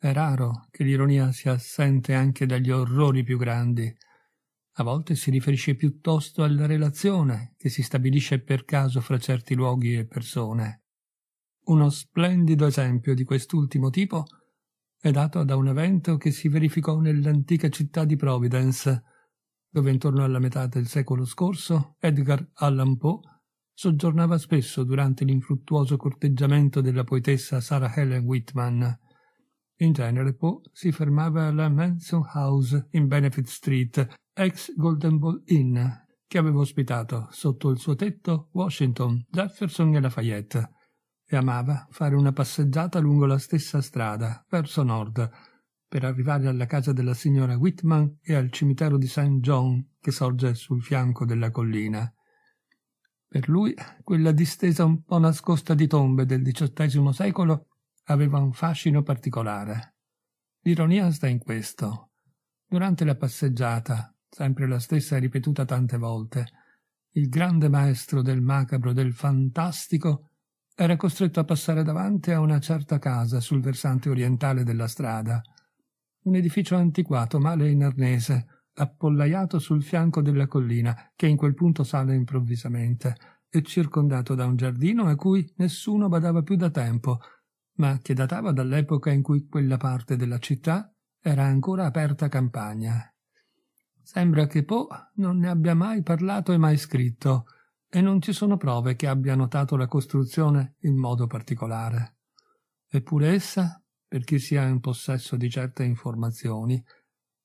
È raro che l'ironia sia assente anche dagli orrori più grandi. A volte si riferisce piuttosto alla relazione che si stabilisce per caso fra certi luoghi e persone. Uno splendido esempio di quest'ultimo tipo è dato da un evento che si verificò nell'antica città di Providence, dove intorno alla metà del secolo scorso Edgar Allan Poe soggiornava spesso durante l'infruttuoso corteggiamento della poetessa Sarah Helen Whitman, in genere Poe si fermava alla Mansion House in Benefit Street, ex Golden Ball Inn, che aveva ospitato sotto il suo tetto Washington, Jefferson e Lafayette, e amava fare una passeggiata lungo la stessa strada, verso nord, per arrivare alla casa della signora Whitman e al cimitero di St. John che sorge sul fianco della collina. Per lui quella distesa un po' nascosta di tombe del XVIII secolo aveva un fascino particolare. L'ironia sta in questo. Durante la passeggiata, sempre la stessa ripetuta tante volte, il grande maestro del macabro, del fantastico, era costretto a passare davanti a una certa casa sul versante orientale della strada, un edificio antiquato, male in arnese, appollaiato sul fianco della collina, che in quel punto sale improvvisamente, e circondato da un giardino a cui nessuno badava più da tempo, ma che datava dall'epoca in cui quella parte della città era ancora aperta campagna. Sembra che Poe non ne abbia mai parlato e mai scritto, e non ci sono prove che abbia notato la costruzione in modo particolare. Eppure essa, per chi sia in possesso di certe informazioni,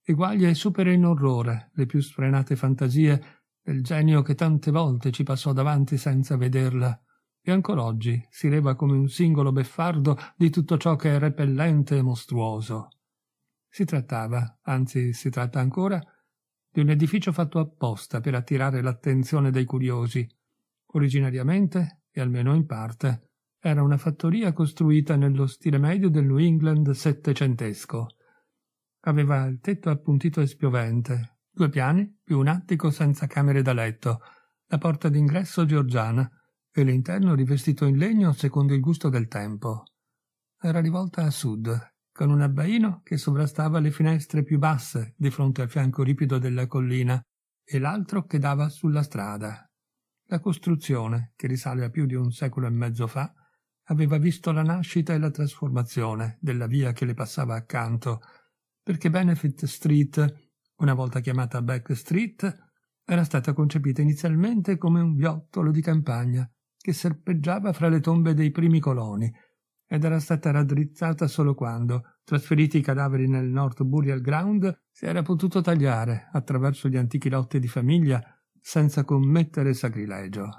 eguaglia e supera in orrore le più sfrenate fantasie del genio che tante volte ci passò davanti senza vederla e ancora oggi si leva come un singolo beffardo di tutto ciò che è repellente e mostruoso. Si trattava, anzi si tratta ancora, di un edificio fatto apposta per attirare l'attenzione dei curiosi. Originariamente, e almeno in parte, era una fattoria costruita nello stile medio del New England settecentesco. Aveva il tetto appuntito e spiovente, due piani più un attico senza camere da letto, la porta d'ingresso georgiana, e l'interno rivestito in legno secondo il gusto del tempo. Era rivolta a sud, con un abbaino che sovrastava le finestre più basse di fronte al fianco ripido della collina e l'altro che dava sulla strada. La costruzione, che risale a più di un secolo e mezzo fa, aveva visto la nascita e la trasformazione della via che le passava accanto, perché Benefit Street, una volta chiamata Back Street, era stata concepita inizialmente come un viottolo di campagna che serpeggiava fra le tombe dei primi coloni ed era stata raddrizzata solo quando, trasferiti i cadaveri nel North Burial Ground, si era potuto tagliare attraverso gli antichi lotti di famiglia senza commettere sacrilegio.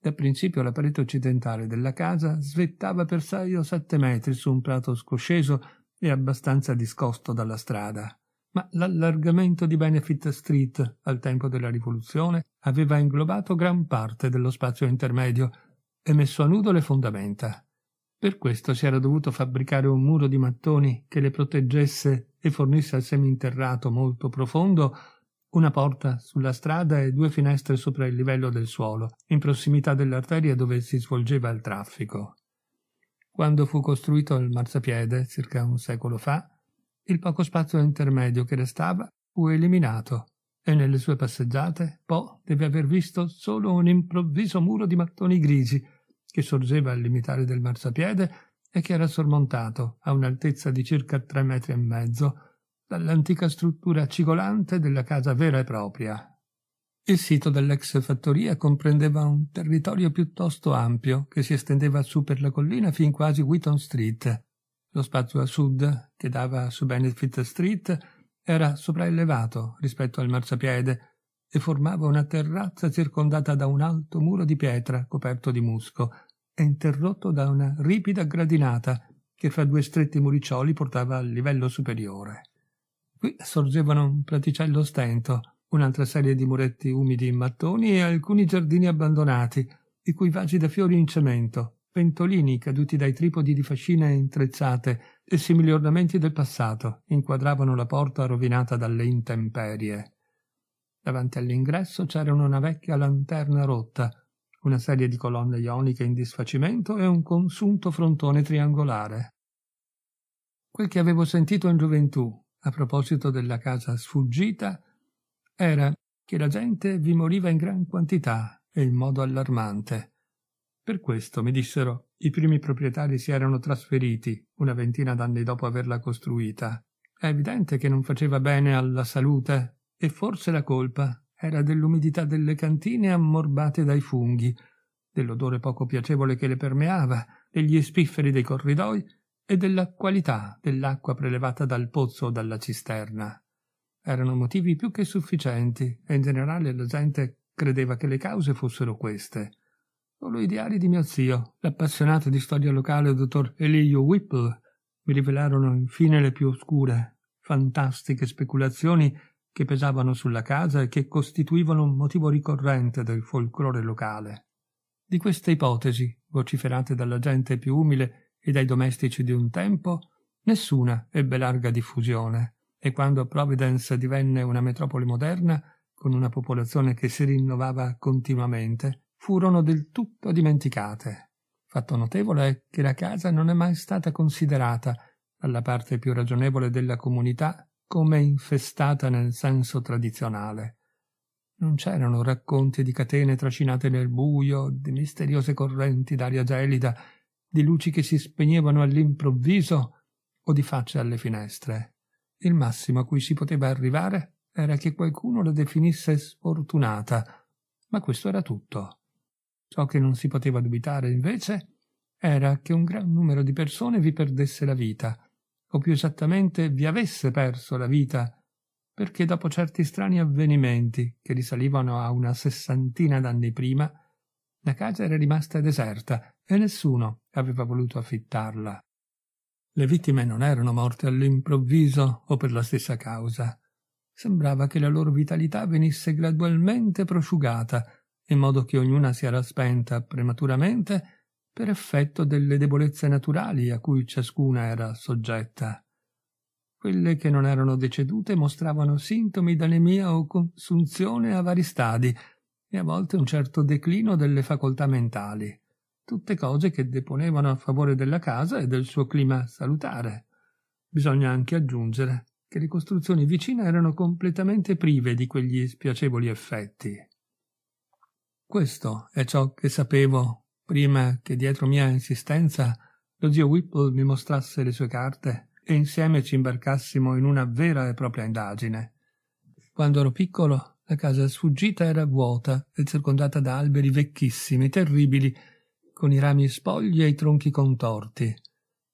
Da principio la parete occidentale della casa svettava per sei o sette metri su un prato scosceso e abbastanza discosto dalla strada ma l'allargamento di Benefit Street al tempo della rivoluzione aveva inglobato gran parte dello spazio intermedio e messo a nudo le fondamenta. Per questo si era dovuto fabbricare un muro di mattoni che le proteggesse e fornisse al seminterrato molto profondo una porta sulla strada e due finestre sopra il livello del suolo, in prossimità dell'arteria dove si svolgeva il traffico. Quando fu costruito il marciapiede, circa un secolo fa, il poco spazio intermedio che restava fu eliminato e nelle sue passeggiate Po deve aver visto solo un improvviso muro di mattoni grigi che sorgeva al limitare del marciapiede e che era sormontato a un'altezza di circa tre metri e mezzo dall'antica struttura cigolante della casa vera e propria. Il sito dell'ex fattoria comprendeva un territorio piuttosto ampio che si estendeva su per la collina fin quasi Wheaton Street lo spazio a sud, che dava su Benefit Street, era sopraelevato rispetto al marciapiede e formava una terrazza circondata da un alto muro di pietra coperto di musco e interrotto da una ripida gradinata che fra due stretti muriccioli portava al livello superiore. Qui sorgevano un praticello stento, un'altra serie di muretti umidi in mattoni e alcuni giardini abbandonati, i cui vasi da fiori in cemento Pentolini caduti dai tripodi di fascine intrezzate e simili ornamenti del passato inquadravano la porta rovinata dalle intemperie. Davanti all'ingresso c'erano una vecchia lanterna rotta, una serie di colonne ioniche in disfacimento e un consunto frontone triangolare. Quel che avevo sentito in gioventù, a proposito della casa sfuggita, era che la gente vi moriva in gran quantità e in modo allarmante. Per questo, mi dissero, i primi proprietari si erano trasferiti una ventina d'anni dopo averla costruita. È evidente che non faceva bene alla salute e forse la colpa era dell'umidità delle cantine ammorbate dai funghi, dell'odore poco piacevole che le permeava, degli spifferi dei corridoi e della qualità dell'acqua prelevata dal pozzo o dalla cisterna. Erano motivi più che sufficienti e in generale la gente credeva che le cause fossero queste. Sono i diari di mio zio, l'appassionato di storia locale dottor Elio Whipple. Mi rivelarono infine le più oscure, fantastiche speculazioni che pesavano sulla casa e che costituivano un motivo ricorrente del folklore locale. Di queste ipotesi, vociferate dalla gente più umile e dai domestici di un tempo, nessuna ebbe larga diffusione, e quando Providence divenne una metropoli moderna, con una popolazione che si rinnovava continuamente, furono del tutto dimenticate. Fatto notevole è che la casa non è mai stata considerata, dalla parte più ragionevole della comunità, come infestata nel senso tradizionale. Non c'erano racconti di catene trascinate nel buio, di misteriose correnti d'aria gelida, di luci che si spegnevano all'improvviso o di facce alle finestre. Il massimo a cui si poteva arrivare era che qualcuno la definisse sfortunata, ma questo era tutto. Ciò che non si poteva dubitare, invece, era che un gran numero di persone vi perdesse la vita, o più esattamente vi avesse perso la vita, perché dopo certi strani avvenimenti, che risalivano a una sessantina d'anni prima, la casa era rimasta deserta e nessuno aveva voluto affittarla. Le vittime non erano morte all'improvviso o per la stessa causa. Sembrava che la loro vitalità venisse gradualmente prosciugata in modo che ognuna si era spenta prematuramente per effetto delle debolezze naturali a cui ciascuna era soggetta. Quelle che non erano decedute mostravano sintomi d'anemia o consunzione a vari stadi e a volte un certo declino delle facoltà mentali, tutte cose che deponevano a favore della casa e del suo clima salutare. Bisogna anche aggiungere che le costruzioni vicine erano completamente prive di quegli spiacevoli effetti. Questo è ciò che sapevo prima che dietro mia insistenza lo zio Whipple mi mostrasse le sue carte e insieme ci imbarcassimo in una vera e propria indagine. Quando ero piccolo, la casa sfuggita era vuota e circondata da alberi vecchissimi, terribili, con i rami spogli e i tronchi contorti.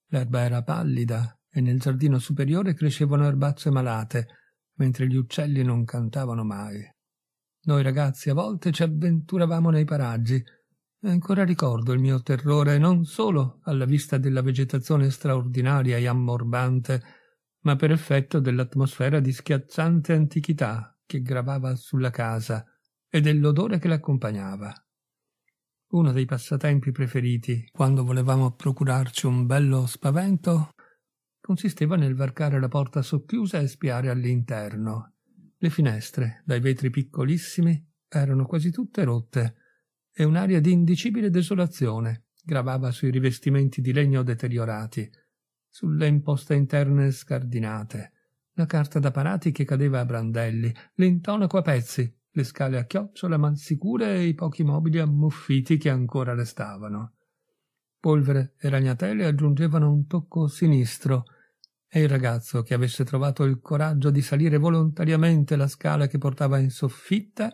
L'erba era pallida e nel giardino superiore crescevano erbacce malate, mentre gli uccelli non cantavano mai. Noi ragazzi a volte ci avventuravamo nei paraggi. E ancora ricordo il mio terrore non solo alla vista della vegetazione straordinaria e ammorbante, ma per effetto dell'atmosfera di schiacciante antichità che gravava sulla casa e dell'odore che l'accompagnava. Uno dei passatempi preferiti, quando volevamo procurarci un bello spavento, consisteva nel varcare la porta socchiusa e spiare all'interno, le finestre, dai vetri piccolissimi, erano quasi tutte rotte e un'aria di indicibile desolazione gravava sui rivestimenti di legno deteriorati, sulle imposte interne scardinate, la carta da parati che cadeva a brandelli, l'intonaco a pezzi, le scale a chiocciola sicure e i pochi mobili ammuffiti che ancora restavano. Polvere e ragnatele aggiungevano un tocco sinistro e il ragazzo che avesse trovato il coraggio di salire volontariamente la scala che portava in soffitta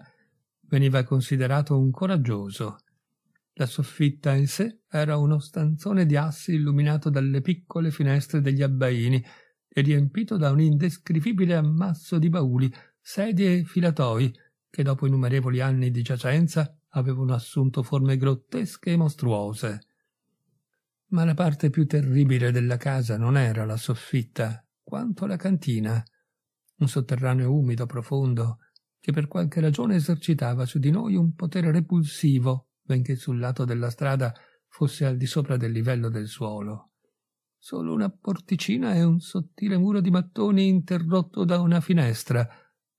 veniva considerato un coraggioso. La soffitta in sé era uno stanzone di assi illuminato dalle piccole finestre degli abbaini e riempito da un indescrivibile ammasso di bauli, sedie e filatoi che dopo innumerevoli anni di giacenza avevano assunto forme grottesche e mostruose. Ma la parte più terribile della casa non era la soffitta, quanto la cantina, un sotterraneo umido profondo che per qualche ragione esercitava su di noi un potere repulsivo, benché sul lato della strada fosse al di sopra del livello del suolo. Solo una porticina e un sottile muro di mattoni interrotto da una finestra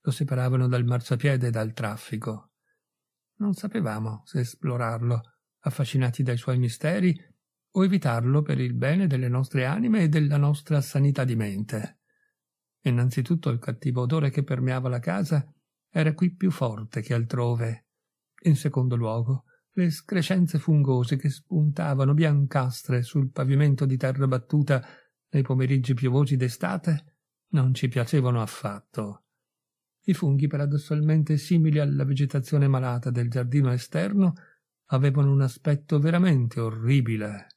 lo separavano dal marciapiede e dal traffico. Non sapevamo se esplorarlo, affascinati dai suoi misteri o evitarlo per il bene delle nostre anime e della nostra sanità di mente. Innanzitutto il cattivo odore che permeava la casa era qui più forte che altrove. In secondo luogo, le escrescenze fungose che spuntavano biancastre sul pavimento di terra battuta nei pomeriggi piovosi d'estate non ci piacevano affatto. I funghi, paradossalmente simili alla vegetazione malata del giardino esterno, avevano un aspetto veramente orribile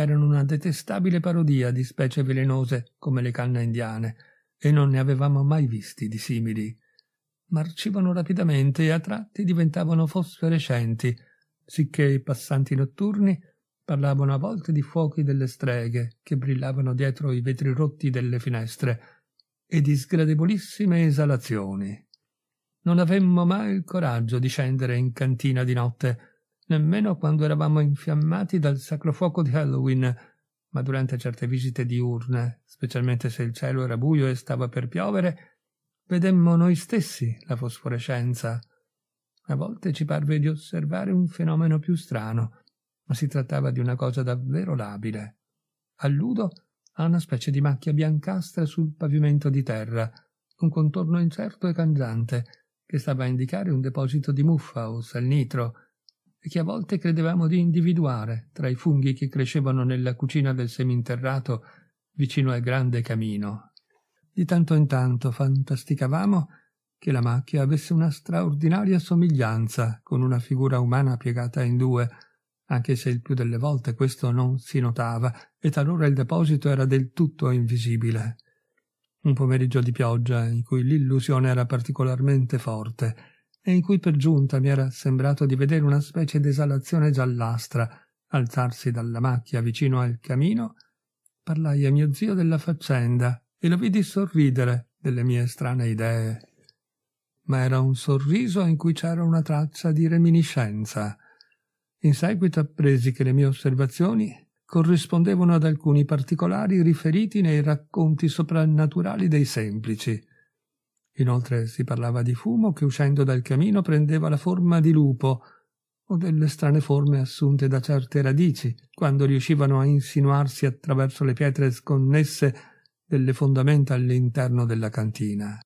erano una detestabile parodia di specie velenose come le canne indiane, e non ne avevamo mai visti di simili. Marcivano rapidamente e a tratti diventavano fosforescenti, sicché i passanti notturni parlavano a volte di fuochi delle streghe che brillavano dietro i vetri rotti delle finestre e di sgradevolissime esalazioni. Non avemmo mai il coraggio di scendere in cantina di notte nemmeno quando eravamo infiammati dal sacro fuoco di Halloween, ma durante certe visite diurne, specialmente se il cielo era buio e stava per piovere, vedemmo noi stessi la fosforescenza. A volte ci parve di osservare un fenomeno più strano, ma si trattava di una cosa davvero labile. Alludo a una specie di macchia biancastra sul pavimento di terra, un contorno incerto e cangiante, che stava a indicare un deposito di muffa o salnitro, e che a volte credevamo di individuare tra i funghi che crescevano nella cucina del seminterrato vicino al grande camino. Di tanto in tanto fantasticavamo che la macchia avesse una straordinaria somiglianza con una figura umana piegata in due, anche se il più delle volte questo non si notava e talora il deposito era del tutto invisibile. Un pomeriggio di pioggia in cui l'illusione era particolarmente forte e in cui per giunta mi era sembrato di vedere una specie d'esalazione giallastra alzarsi dalla macchia vicino al camino, parlai a mio zio della faccenda e lo vidi sorridere delle mie strane idee. Ma era un sorriso in cui c'era una traccia di reminiscenza. In seguito appresi che le mie osservazioni corrispondevano ad alcuni particolari riferiti nei racconti soprannaturali dei semplici, Inoltre si parlava di fumo che uscendo dal camino prendeva la forma di lupo o delle strane forme assunte da certe radici quando riuscivano a insinuarsi attraverso le pietre sconnesse delle fondamenta all'interno della cantina.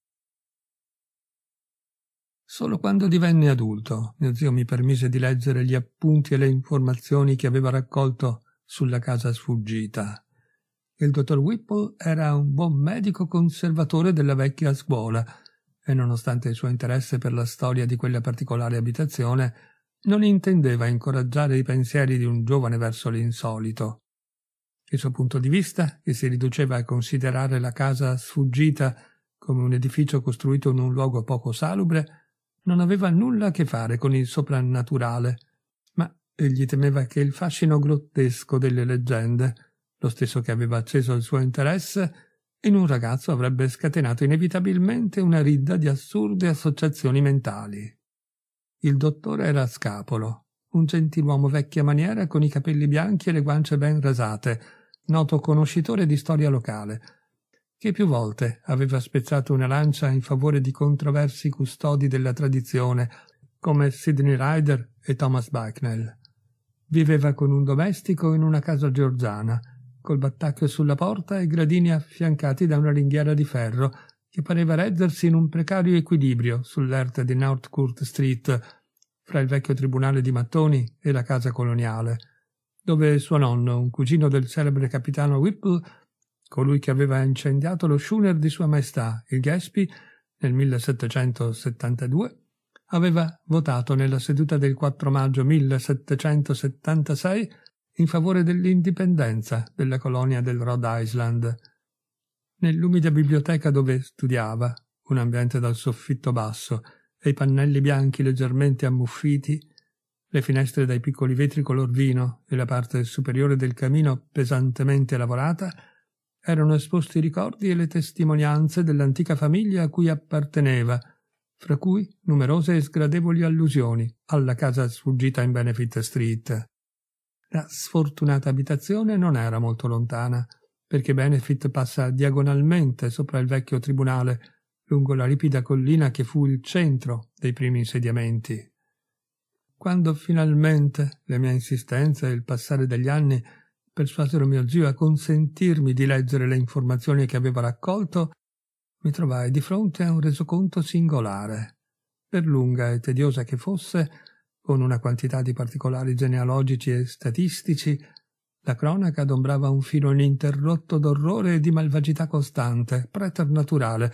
Solo quando divenne adulto mio zio mi permise di leggere gli appunti e le informazioni che aveva raccolto sulla casa sfuggita. Il dottor Whipple era un buon medico conservatore della vecchia scuola e nonostante il suo interesse per la storia di quella particolare abitazione non intendeva incoraggiare i pensieri di un giovane verso l'insolito. Il suo punto di vista, che si riduceva a considerare la casa sfuggita come un edificio costruito in un luogo poco salubre, non aveva nulla a che fare con il soprannaturale, ma egli temeva che il fascino grottesco delle leggende lo stesso che aveva acceso il suo interesse, in un ragazzo avrebbe scatenato inevitabilmente una ridda di assurde associazioni mentali. Il dottore era scapolo, un gentiluomo vecchia maniera con i capelli bianchi e le guance ben rasate, noto conoscitore di storia locale, che più volte aveva spezzato una lancia in favore di controversi custodi della tradizione, come Sidney Ryder e Thomas Bucknell. Viveva con un domestico in una casa georgiana, col battacchio sulla porta e gradini affiancati da una ringhiera di ferro che pareva reggersi in un precario equilibrio sull'erta di North Court Street, fra il vecchio tribunale di mattoni e la casa coloniale, dove suo nonno, un cugino del celebre capitano Whipple, colui che aveva incendiato lo schooner di Sua Maestà, il Gatsby, nel 1772, aveva votato nella seduta del 4 maggio 1776 in favore dell'indipendenza della colonia del Rhode Island. Nell'umida biblioteca dove studiava, un ambiente dal soffitto basso e i pannelli bianchi leggermente ammuffiti, le finestre dai piccoli vetri color vino e la parte superiore del camino pesantemente lavorata, erano esposti i ricordi e le testimonianze dell'antica famiglia a cui apparteneva, fra cui numerose e sgradevoli allusioni alla casa sfuggita in Benefit Street. La sfortunata abitazione non era molto lontana, perché Benefit passa diagonalmente sopra il vecchio tribunale, lungo la ripida collina che fu il centro dei primi insediamenti. Quando finalmente le mie insistenze e il passare degli anni persuasero mio zio a consentirmi di leggere le informazioni che aveva raccolto, mi trovai di fronte a un resoconto singolare. Per lunga e tediosa che fosse, con una quantità di particolari genealogici e statistici, la cronaca adombrava un filo ininterrotto d'orrore e di malvagità costante, preternaturale,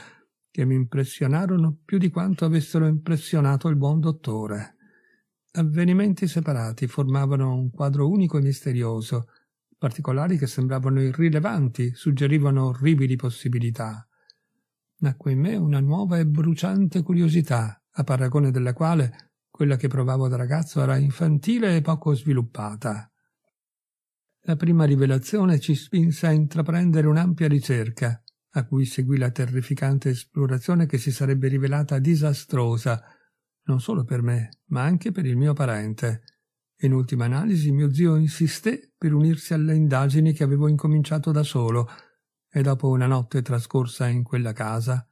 che mi impressionarono più di quanto avessero impressionato il buon dottore. Avvenimenti separati formavano un quadro unico e misterioso, particolari che sembravano irrilevanti suggerivano orribili possibilità. Nacque in me una nuova e bruciante curiosità, a paragone della quale quella che provavo da ragazzo era infantile e poco sviluppata. La prima rivelazione ci spinse a intraprendere un'ampia ricerca, a cui seguì la terrificante esplorazione che si sarebbe rivelata disastrosa, non solo per me, ma anche per il mio parente. In ultima analisi mio zio insisté per unirsi alle indagini che avevo incominciato da solo, e dopo una notte trascorsa in quella casa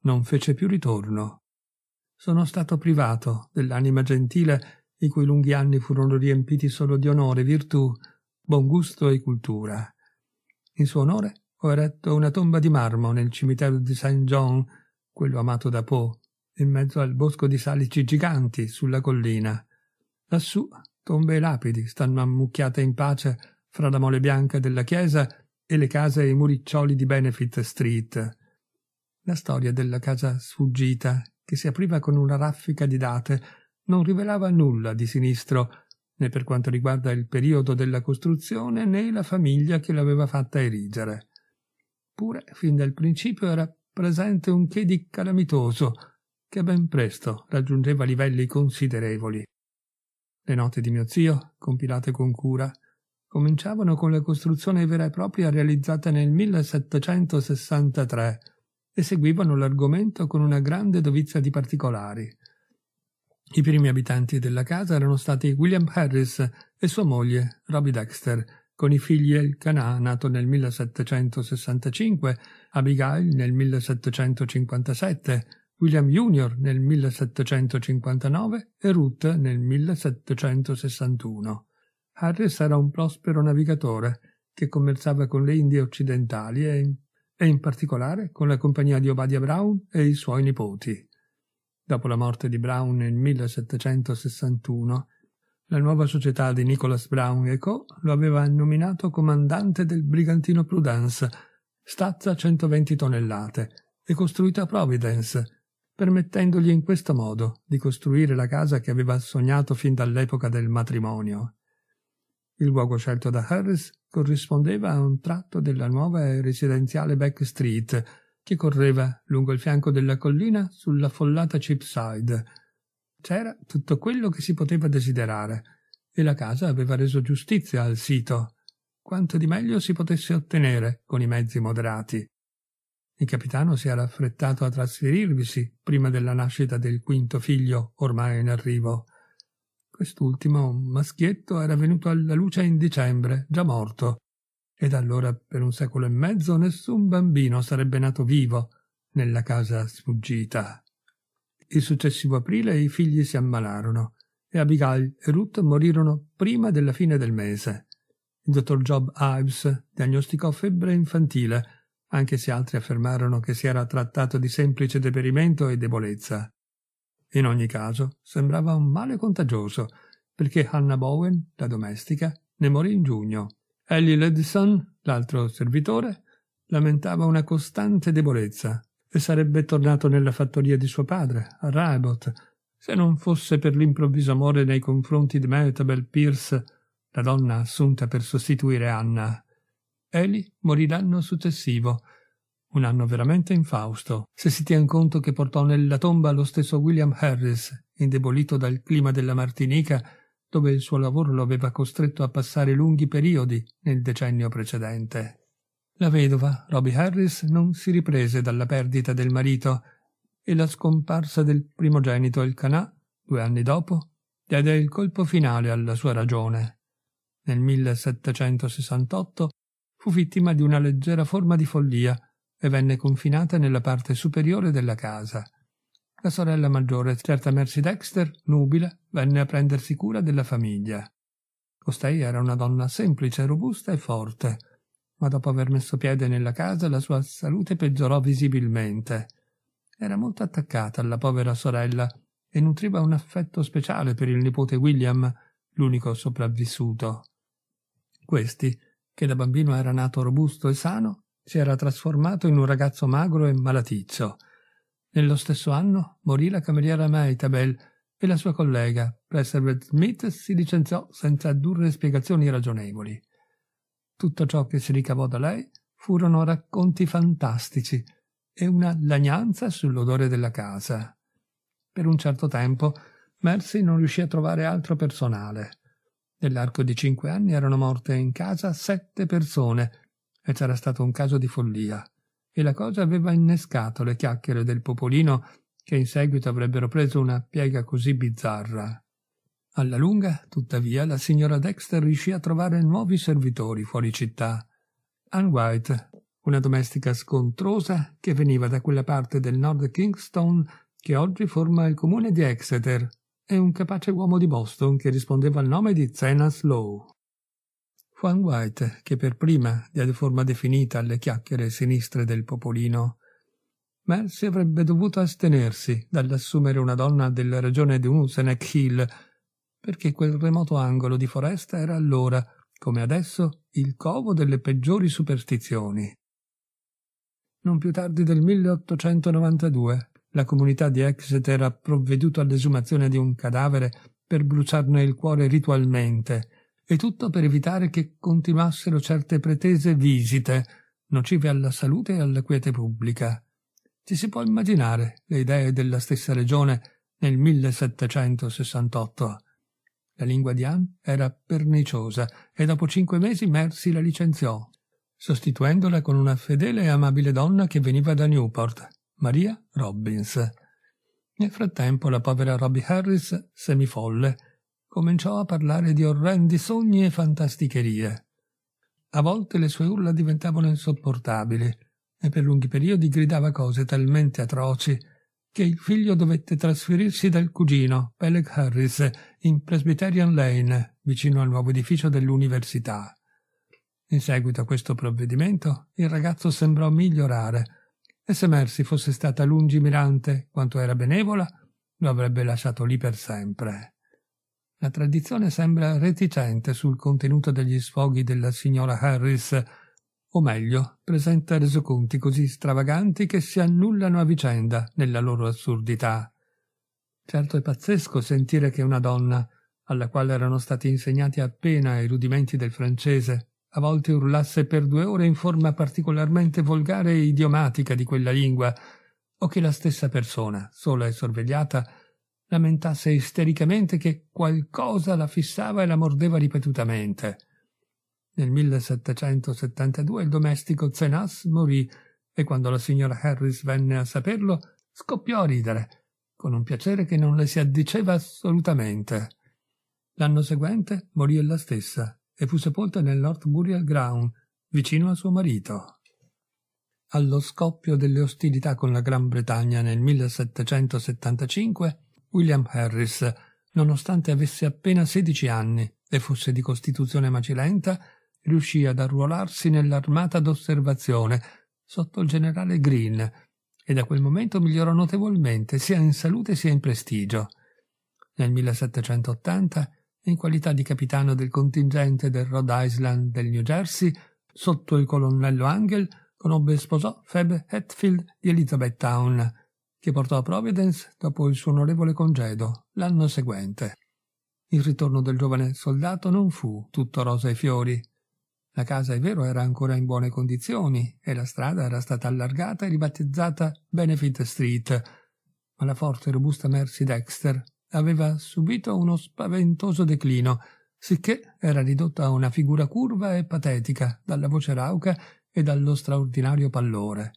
non fece più ritorno sono stato privato dell'anima gentile i cui lunghi anni furono riempiti solo di onore, virtù, buon gusto e cultura. In suo onore ho eretto una tomba di marmo nel cimitero di Saint John, quello amato da Poe, in mezzo al bosco di salici giganti sulla collina. Lassù tombe e lapidi stanno ammucchiate in pace fra la mole bianca della chiesa e le case e i muriccioli di Benefit Street. La storia della casa sfuggita che si apriva con una raffica di date, non rivelava nulla di sinistro, né per quanto riguarda il periodo della costruzione né la famiglia che l'aveva fatta erigere. Pure, fin dal principio, era presente un che di calamitoso, che ben presto raggiungeva livelli considerevoli. Le note di mio zio, compilate con cura, cominciavano con la costruzione vera e propria realizzata nel 1763 seguivano l'argomento con una grande dovizia di particolari. I primi abitanti della casa erano stati William Harris e sua moglie, Robbie Dexter, con i figli El Canà, nato nel 1765, Abigail nel 1757, William Jr. nel 1759 e Ruth nel 1761. Harris era un prospero navigatore che commerciava con le Indie occidentali e in e in particolare con la compagnia di Obadia Brown e i suoi nipoti. Dopo la morte di Brown nel 1761, la nuova società di Nicholas Brown Co. lo aveva nominato comandante del brigantino Prudence, stazza 120 tonnellate, e costruita a Providence, permettendogli in questo modo di costruire la casa che aveva sognato fin dall'epoca del matrimonio. Il luogo scelto da Harris corrispondeva a un tratto della nuova residenziale Backstreet che correva lungo il fianco della collina sulla sull'affollata Cheapside. C'era tutto quello che si poteva desiderare e la casa aveva reso giustizia al sito. Quanto di meglio si potesse ottenere con i mezzi moderati. Il capitano si era affrettato a trasferirvisi prima della nascita del quinto figlio ormai in arrivo. Quest'ultimo, un maschietto, era venuto alla luce in dicembre, già morto, e da allora per un secolo e mezzo nessun bambino sarebbe nato vivo nella casa sfuggita. Il successivo aprile i figli si ammalarono e Abigail e Ruth morirono prima della fine del mese. Il dottor Job Ives diagnosticò febbre infantile, anche se altri affermarono che si era trattato di semplice deperimento e debolezza. In ogni caso, sembrava un male contagioso, perché Hannah Bowen, la domestica, ne morì in giugno. Ellie Ledison, l'altro servitore, lamentava una costante debolezza e sarebbe tornato nella fattoria di suo padre, a Raibot, se non fosse per l'improvviso amore nei confronti di Mabel Pierce, la donna assunta per sostituire Anna. Ellie morì l'anno successivo, un anno veramente infausto, se si tiene conto che portò nella tomba lo stesso William Harris, indebolito dal clima della Martinica, dove il suo lavoro lo aveva costretto a passare lunghi periodi nel decennio precedente. La vedova, Robbie Harris, non si riprese dalla perdita del marito e la scomparsa del primogenito El Canà, due anni dopo, diede il colpo finale alla sua ragione. Nel 1768 fu vittima di una leggera forma di follia e venne confinata nella parte superiore della casa. La sorella maggiore, certa Mercy Dexter, nubile, venne a prendersi cura della famiglia. Costei era una donna semplice, robusta e forte, ma dopo aver messo piede nella casa la sua salute peggiorò visibilmente. Era molto attaccata alla povera sorella e nutriva un affetto speciale per il nipote William, l'unico sopravvissuto. Questi, che da bambino era nato robusto e sano, si era trasformato in un ragazzo magro e malaticcio. Nello stesso anno morì la cameriera Maitabel e la sua collega, Preserved Smith, si licenziò senza addurre spiegazioni ragionevoli. Tutto ciò che si ricavò da lei furono racconti fantastici e una lagnanza sull'odore della casa. Per un certo tempo Mercy non riuscì a trovare altro personale. Nell'arco di cinque anni erano morte in casa sette persone, e c'era stato un caso di follia, e la cosa aveva innescato le chiacchiere del popolino che in seguito avrebbero preso una piega così bizzarra. Alla lunga, tuttavia, la signora Dexter riuscì a trovare nuovi servitori fuori città. Anne White, una domestica scontrosa che veniva da quella parte del nord Kingston che oggi forma il comune di Exeter, e un capace uomo di Boston che rispondeva al nome di Zenas Lowe. Juan White, che per prima diede forma definita alle chiacchiere sinistre del popolino, Mercy avrebbe dovuto astenersi dall'assumere una donna della regione di Usenek Hill, perché quel remoto angolo di foresta era allora, come adesso, il covo delle peggiori superstizioni. Non più tardi del 1892 la comunità di Exeter ha provveduto all'esumazione di un cadavere per bruciarne il cuore ritualmente, e tutto per evitare che continuassero certe pretese visite, nocive alla salute e alla quiete pubblica. Ci si può immaginare le idee della stessa regione nel 1768. La lingua di Anne era perniciosa e dopo cinque mesi Mercy la licenziò, sostituendola con una fedele e amabile donna che veniva da Newport, Maria Robbins. Nel frattempo la povera Robbie Harris, semifolle, cominciò a parlare di orrendi sogni e fantasticherie. A volte le sue urla diventavano insopportabili e per lunghi periodi gridava cose talmente atroci che il figlio dovette trasferirsi dal cugino, Peleg Harris, in Presbyterian Lane, vicino al nuovo edificio dell'università. In seguito a questo provvedimento, il ragazzo sembrò migliorare e se Mercy fosse stata lungimirante quanto era benevola, lo avrebbe lasciato lì per sempre. La tradizione sembra reticente sul contenuto degli sfoghi della signora Harris, o meglio, presenta resoconti così stravaganti che si annullano a vicenda nella loro assurdità. Certo è pazzesco sentire che una donna, alla quale erano stati insegnati appena i rudimenti del francese, a volte urlasse per due ore in forma particolarmente volgare e idiomatica di quella lingua, o che la stessa persona, sola e sorvegliata, lamentasse istericamente che qualcosa la fissava e la mordeva ripetutamente. Nel 1772 il domestico Zenas morì e quando la signora Harris venne a saperlo scoppiò a ridere, con un piacere che non le si addiceva assolutamente. L'anno seguente morì ella stessa e fu sepolta nel North Burial Ground, vicino a suo marito. Allo scoppio delle ostilità con la Gran Bretagna nel 1775, William Harris, nonostante avesse appena 16 anni e fosse di costituzione macilenta, riuscì ad arruolarsi nell'armata d'osservazione sotto il generale Green e da quel momento migliorò notevolmente sia in salute sia in prestigio. Nel 1780, in qualità di capitano del contingente del Rhode Island del New Jersey, sotto il colonnello Angel, conobbe e sposò Feb Hetfield di Elizabethtown, che portò a Providence dopo il suo onorevole congedo l'anno seguente. Il ritorno del giovane soldato non fu tutto rosa e fiori. La casa, è vero, era ancora in buone condizioni e la strada era stata allargata e ribattezzata Benefit Street, ma la forte e robusta Mercy Dexter aveva subito uno spaventoso declino, sicché era ridotta a una figura curva e patetica dalla voce rauca e dallo straordinario pallore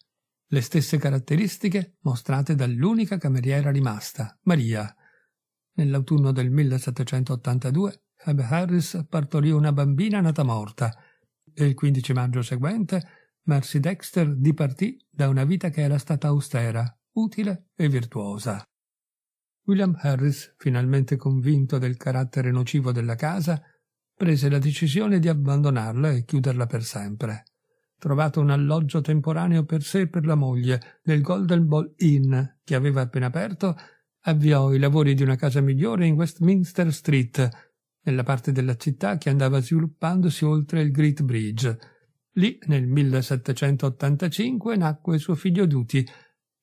le stesse caratteristiche mostrate dall'unica cameriera rimasta, Maria. Nell'autunno del 1782 Hebe Harris partorì una bambina nata morta e il 15 maggio seguente Mercy Dexter dipartì da una vita che era stata austera, utile e virtuosa. William Harris, finalmente convinto del carattere nocivo della casa, prese la decisione di abbandonarla e chiuderla per sempre trovato un alloggio temporaneo per sé e per la moglie nel Golden Ball Inn, che aveva appena aperto, avviò i lavori di una casa migliore in Westminster Street, nella parte della città che andava sviluppandosi oltre il Great Bridge. Lì, nel 1785, nacque suo figlio Duty,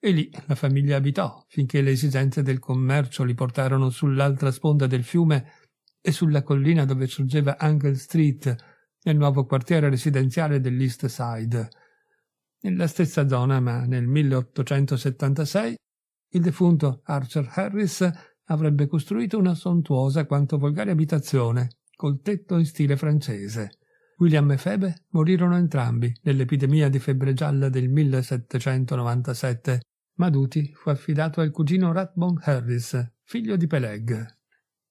e lì la famiglia abitò finché le esigenze del commercio li portarono sull'altra sponda del fiume e sulla collina dove sorgeva Angle Street, nel nuovo quartiere residenziale dell'East Side. Nella stessa zona, ma nel 1876, il defunto Archer Harris avrebbe costruito una sontuosa quanto volgare abitazione, col tetto in stile francese. William e Febe morirono entrambi nell'epidemia di febbre gialla del 1797. ma Duty fu affidato al cugino Ratbone Harris, figlio di Peleg.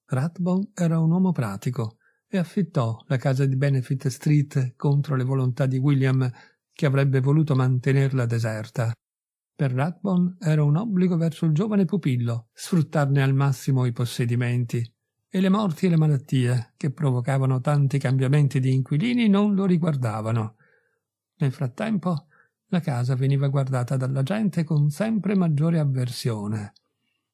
Ratbone era un uomo pratico, e affittò la casa di Benefit Street contro le volontà di William, che avrebbe voluto mantenerla deserta. Per Rathbone era un obbligo verso il giovane pupillo sfruttarne al massimo i possedimenti, e le morti e le malattie, che provocavano tanti cambiamenti di inquilini, non lo riguardavano. Nel frattempo, la casa veniva guardata dalla gente con sempre maggiore avversione.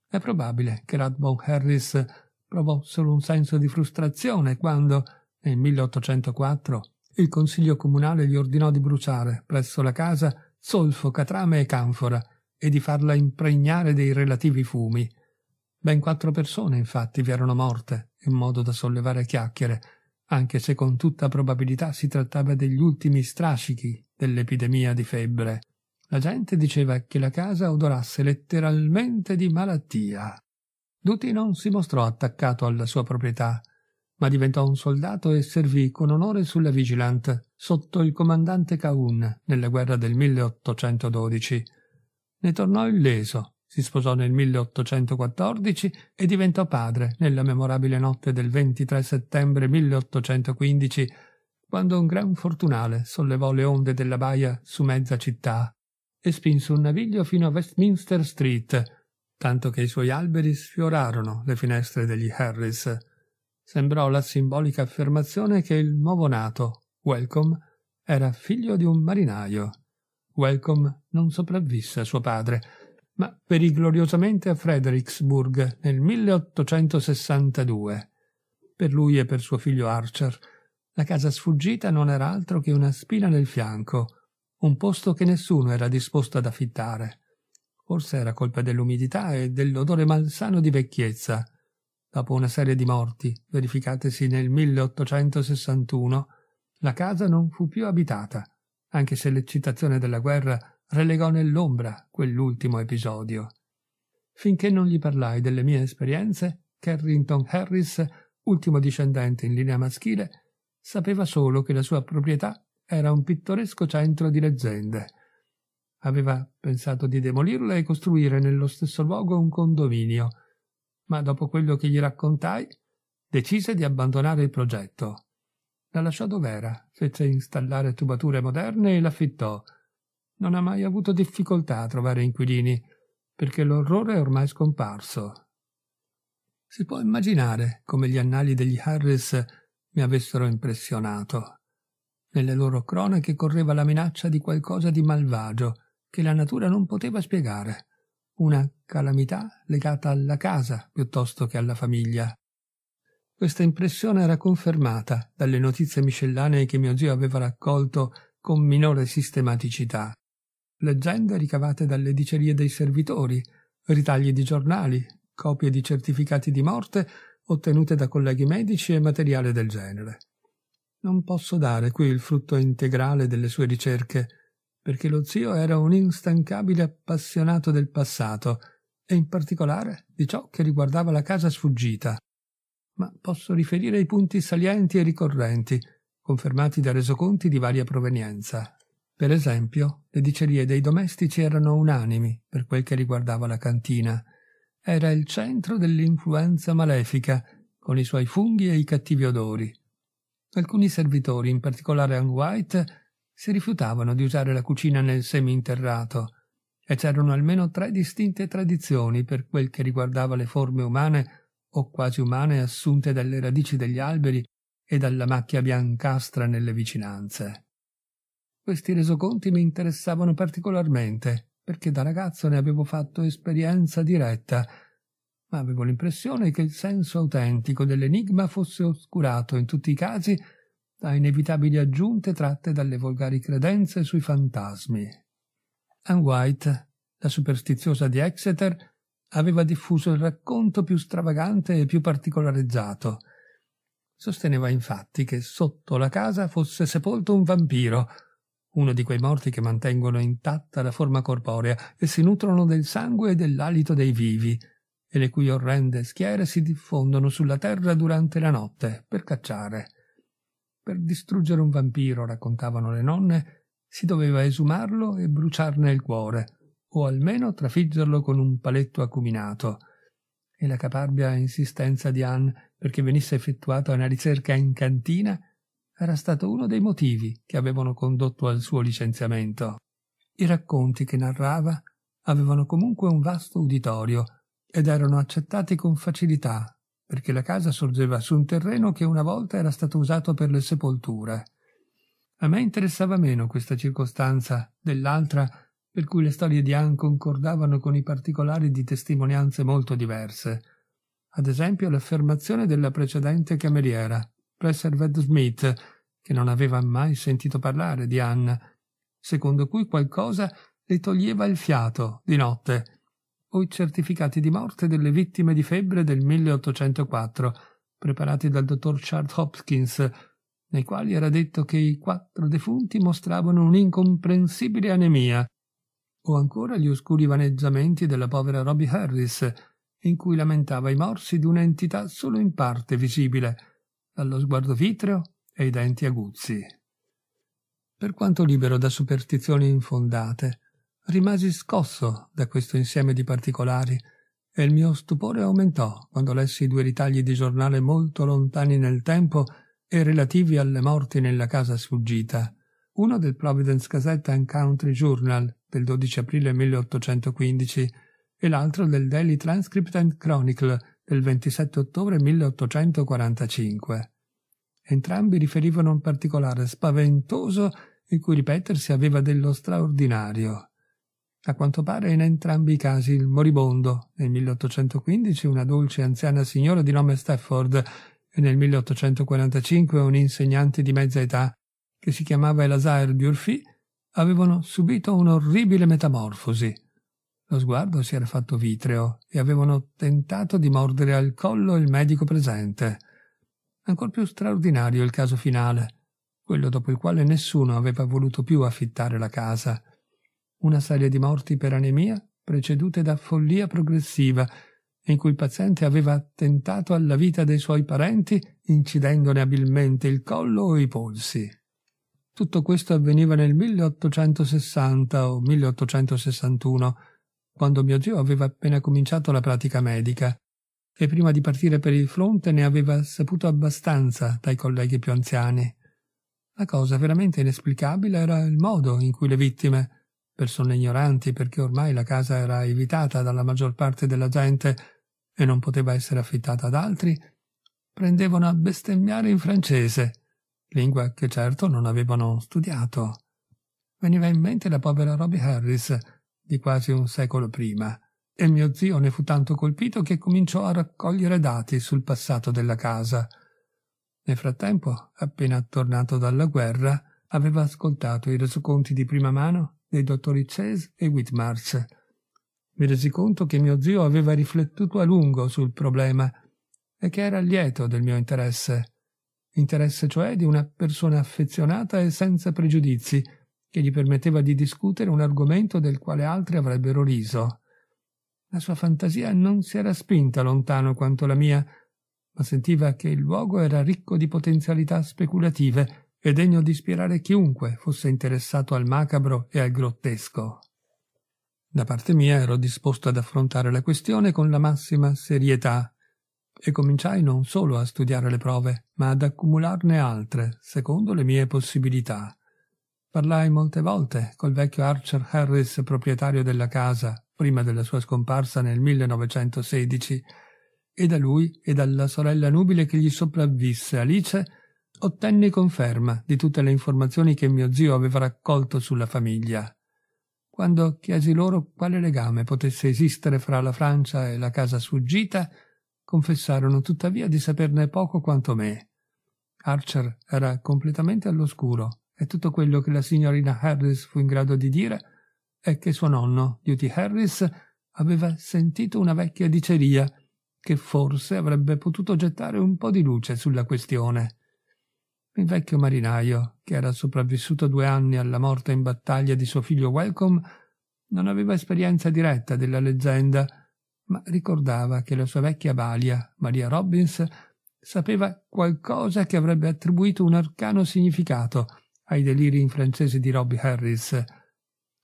È probabile che Radbone Harris provò solo un senso di frustrazione quando, nel 1804, il Consiglio comunale gli ordinò di bruciare, presso la casa, solfo, catrame e canfora, e di farla impregnare dei relativi fumi. Ben quattro persone, infatti, vi erano morte, in modo da sollevare chiacchiere, anche se con tutta probabilità si trattava degli ultimi strascichi dell'epidemia di febbre. La gente diceva che la casa odorasse letteralmente di malattia. Duty non si mostrò attaccato alla sua proprietà, ma diventò un soldato e servì con onore sulla Vigilant sotto il comandante Cahun nella guerra del 1812. Ne tornò illeso, si sposò nel 1814 e diventò padre nella memorabile notte del 23 settembre 1815, quando un gran fortunale sollevò le onde della baia su mezza città e spinse un naviglio fino a Westminster Street, tanto che i suoi alberi sfiorarono le finestre degli Harris. Sembrò la simbolica affermazione che il nuovo nato, Welcome, era figlio di un marinaio. Welcome non sopravvisse a suo padre, ma perì gloriosamente a Fredericksburg nel 1862. Per lui e per suo figlio Archer, la casa sfuggita non era altro che una spina nel fianco, un posto che nessuno era disposto ad affittare. Forse era colpa dell'umidità e dell'odore malsano di vecchiezza, dopo una serie di morti verificatesi nel 1861, la casa non fu più abitata, anche se l'eccitazione della guerra relegò nell'ombra quell'ultimo episodio. Finché non gli parlai delle mie esperienze, Carrington Harris, ultimo discendente in linea maschile, sapeva solo che la sua proprietà era un pittoresco centro di leggende, Aveva pensato di demolirla e costruire nello stesso luogo un condominio, ma dopo quello che gli raccontai, decise di abbandonare il progetto. La lasciò dov'era, fece installare tubature moderne e l'affittò. Non ha mai avuto difficoltà a trovare inquilini, perché l'orrore è ormai scomparso. Si può immaginare come gli annali degli Harris mi avessero impressionato. Nelle loro cronache correva la minaccia di qualcosa di malvagio, che la natura non poteva spiegare, una calamità legata alla casa piuttosto che alla famiglia. Questa impressione era confermata dalle notizie miscellanee che mio zio aveva raccolto con minore sistematicità. Leggende ricavate dalle dicerie dei servitori, ritagli di giornali, copie di certificati di morte ottenute da colleghi medici e materiale del genere. Non posso dare qui il frutto integrale delle sue ricerche, perché lo zio era un instancabile appassionato del passato e in particolare di ciò che riguardava la casa sfuggita. Ma posso riferire i punti salienti e ricorrenti, confermati da resoconti di varia provenienza. Per esempio, le dicerie dei domestici erano unanimi per quel che riguardava la cantina. Era il centro dell'influenza malefica, con i suoi funghi e i cattivi odori. Alcuni servitori, in particolare Anne White, si rifiutavano di usare la cucina nel seminterrato e c'erano almeno tre distinte tradizioni per quel che riguardava le forme umane o quasi umane assunte dalle radici degli alberi e dalla macchia biancastra nelle vicinanze. Questi resoconti mi interessavano particolarmente perché da ragazzo ne avevo fatto esperienza diretta, ma avevo l'impressione che il senso autentico dell'enigma fosse oscurato in tutti i casi da inevitabili aggiunte tratte dalle volgari credenze sui fantasmi. Anne White, la superstiziosa di Exeter, aveva diffuso il racconto più stravagante e più particolareggiato. Sosteneva infatti che sotto la casa fosse sepolto un vampiro, uno di quei morti che mantengono intatta la forma corporea e si nutrono del sangue e dell'alito dei vivi, e le cui orrende schiere si diffondono sulla terra durante la notte per cacciare. Per distruggere un vampiro, raccontavano le nonne, si doveva esumarlo e bruciarne il cuore, o almeno trafiggerlo con un paletto acuminato. E la caparbia insistenza di Anne perché venisse effettuata una ricerca in cantina era stato uno dei motivi che avevano condotto al suo licenziamento. I racconti che narrava avevano comunque un vasto uditorio ed erano accettati con facilità perché la casa sorgeva su un terreno che una volta era stato usato per le sepolture. A me interessava meno questa circostanza dell'altra per cui le storie di Anne concordavano con i particolari di testimonianze molto diverse. Ad esempio l'affermazione della precedente cameriera, Preserved Smith, che non aveva mai sentito parlare di Anne, secondo cui qualcosa le toglieva il fiato di notte o i certificati di morte delle vittime di febbre del 1804, preparati dal dottor Charles Hopkins, nei quali era detto che i quattro defunti mostravano un'incomprensibile anemia, o ancora gli oscuri vaneggiamenti della povera Robbie Harris, in cui lamentava i morsi di un'entità solo in parte visibile, dallo sguardo vitreo e i denti aguzzi. Per quanto libero da superstizioni infondate, Rimasi scosso da questo insieme di particolari e il mio stupore aumentò quando lessi due ritagli di giornale molto lontani nel tempo e relativi alle morti nella casa sfuggita. Uno del Providence Gazette and Country Journal del 12 aprile 1815 e l'altro del Daily Transcript and Chronicle del 27 ottobre 1845. Entrambi riferivano un particolare spaventoso in cui ripetersi aveva dello straordinario. A quanto pare in entrambi i casi il moribondo, nel 1815 una dolce anziana signora di nome Stafford e nel 1845 un insegnante di mezza età che si chiamava Elasair Durfy avevano subito un'orribile metamorfosi. Lo sguardo si era fatto vitreo e avevano tentato di mordere al collo il medico presente. Ancor più straordinario il caso finale, quello dopo il quale nessuno aveva voluto più affittare la casa una serie di morti per anemia precedute da follia progressiva, in cui il paziente aveva attentato alla vita dei suoi parenti incidendone abilmente il collo o i polsi. Tutto questo avveniva nel 1860 o 1861, quando mio zio aveva appena cominciato la pratica medica e prima di partire per il fronte ne aveva saputo abbastanza dai colleghi più anziani. La cosa veramente inesplicabile era il modo in cui le vittime, persone ignoranti perché ormai la casa era evitata dalla maggior parte della gente e non poteva essere affittata ad altri, prendevano a bestemmiare in francese, lingua che certo non avevano studiato. Veniva in mente la povera Robbie Harris di quasi un secolo prima, e mio zio ne fu tanto colpito che cominciò a raccogliere dati sul passato della casa. Nel frattempo, appena tornato dalla guerra, aveva ascoltato i resoconti di prima mano dei dottori Chase e Whitmars. Mi resi conto che mio zio aveva riflettuto a lungo sul problema e che era lieto del mio interesse, interesse cioè di una persona affezionata e senza pregiudizi, che gli permetteva di discutere un argomento del quale altri avrebbero riso. La sua fantasia non si era spinta lontano quanto la mia, ma sentiva che il luogo era ricco di potenzialità speculative è degno di ispirare chiunque fosse interessato al macabro e al grottesco. Da parte mia ero disposto ad affrontare la questione con la massima serietà e cominciai non solo a studiare le prove, ma ad accumularne altre, secondo le mie possibilità. Parlai molte volte col vecchio Archer Harris, proprietario della casa, prima della sua scomparsa nel 1916, e da lui e dalla sorella nubile che gli sopravvisse, Alice, ottenni conferma di tutte le informazioni che mio zio aveva raccolto sulla famiglia. Quando chiesi loro quale legame potesse esistere fra la Francia e la casa sfuggita, confessarono tuttavia di saperne poco quanto me. Archer era completamente all'oscuro e tutto quello che la signorina Harris fu in grado di dire è che suo nonno, Duty Harris, aveva sentito una vecchia diceria che forse avrebbe potuto gettare un po' di luce sulla questione. Il vecchio marinaio, che era sopravvissuto due anni alla morte in battaglia di suo figlio Welcome, non aveva esperienza diretta della leggenda, ma ricordava che la sua vecchia balia, Maria Robbins, sapeva qualcosa che avrebbe attribuito un arcano significato ai deliri in francese di Robbie Harris.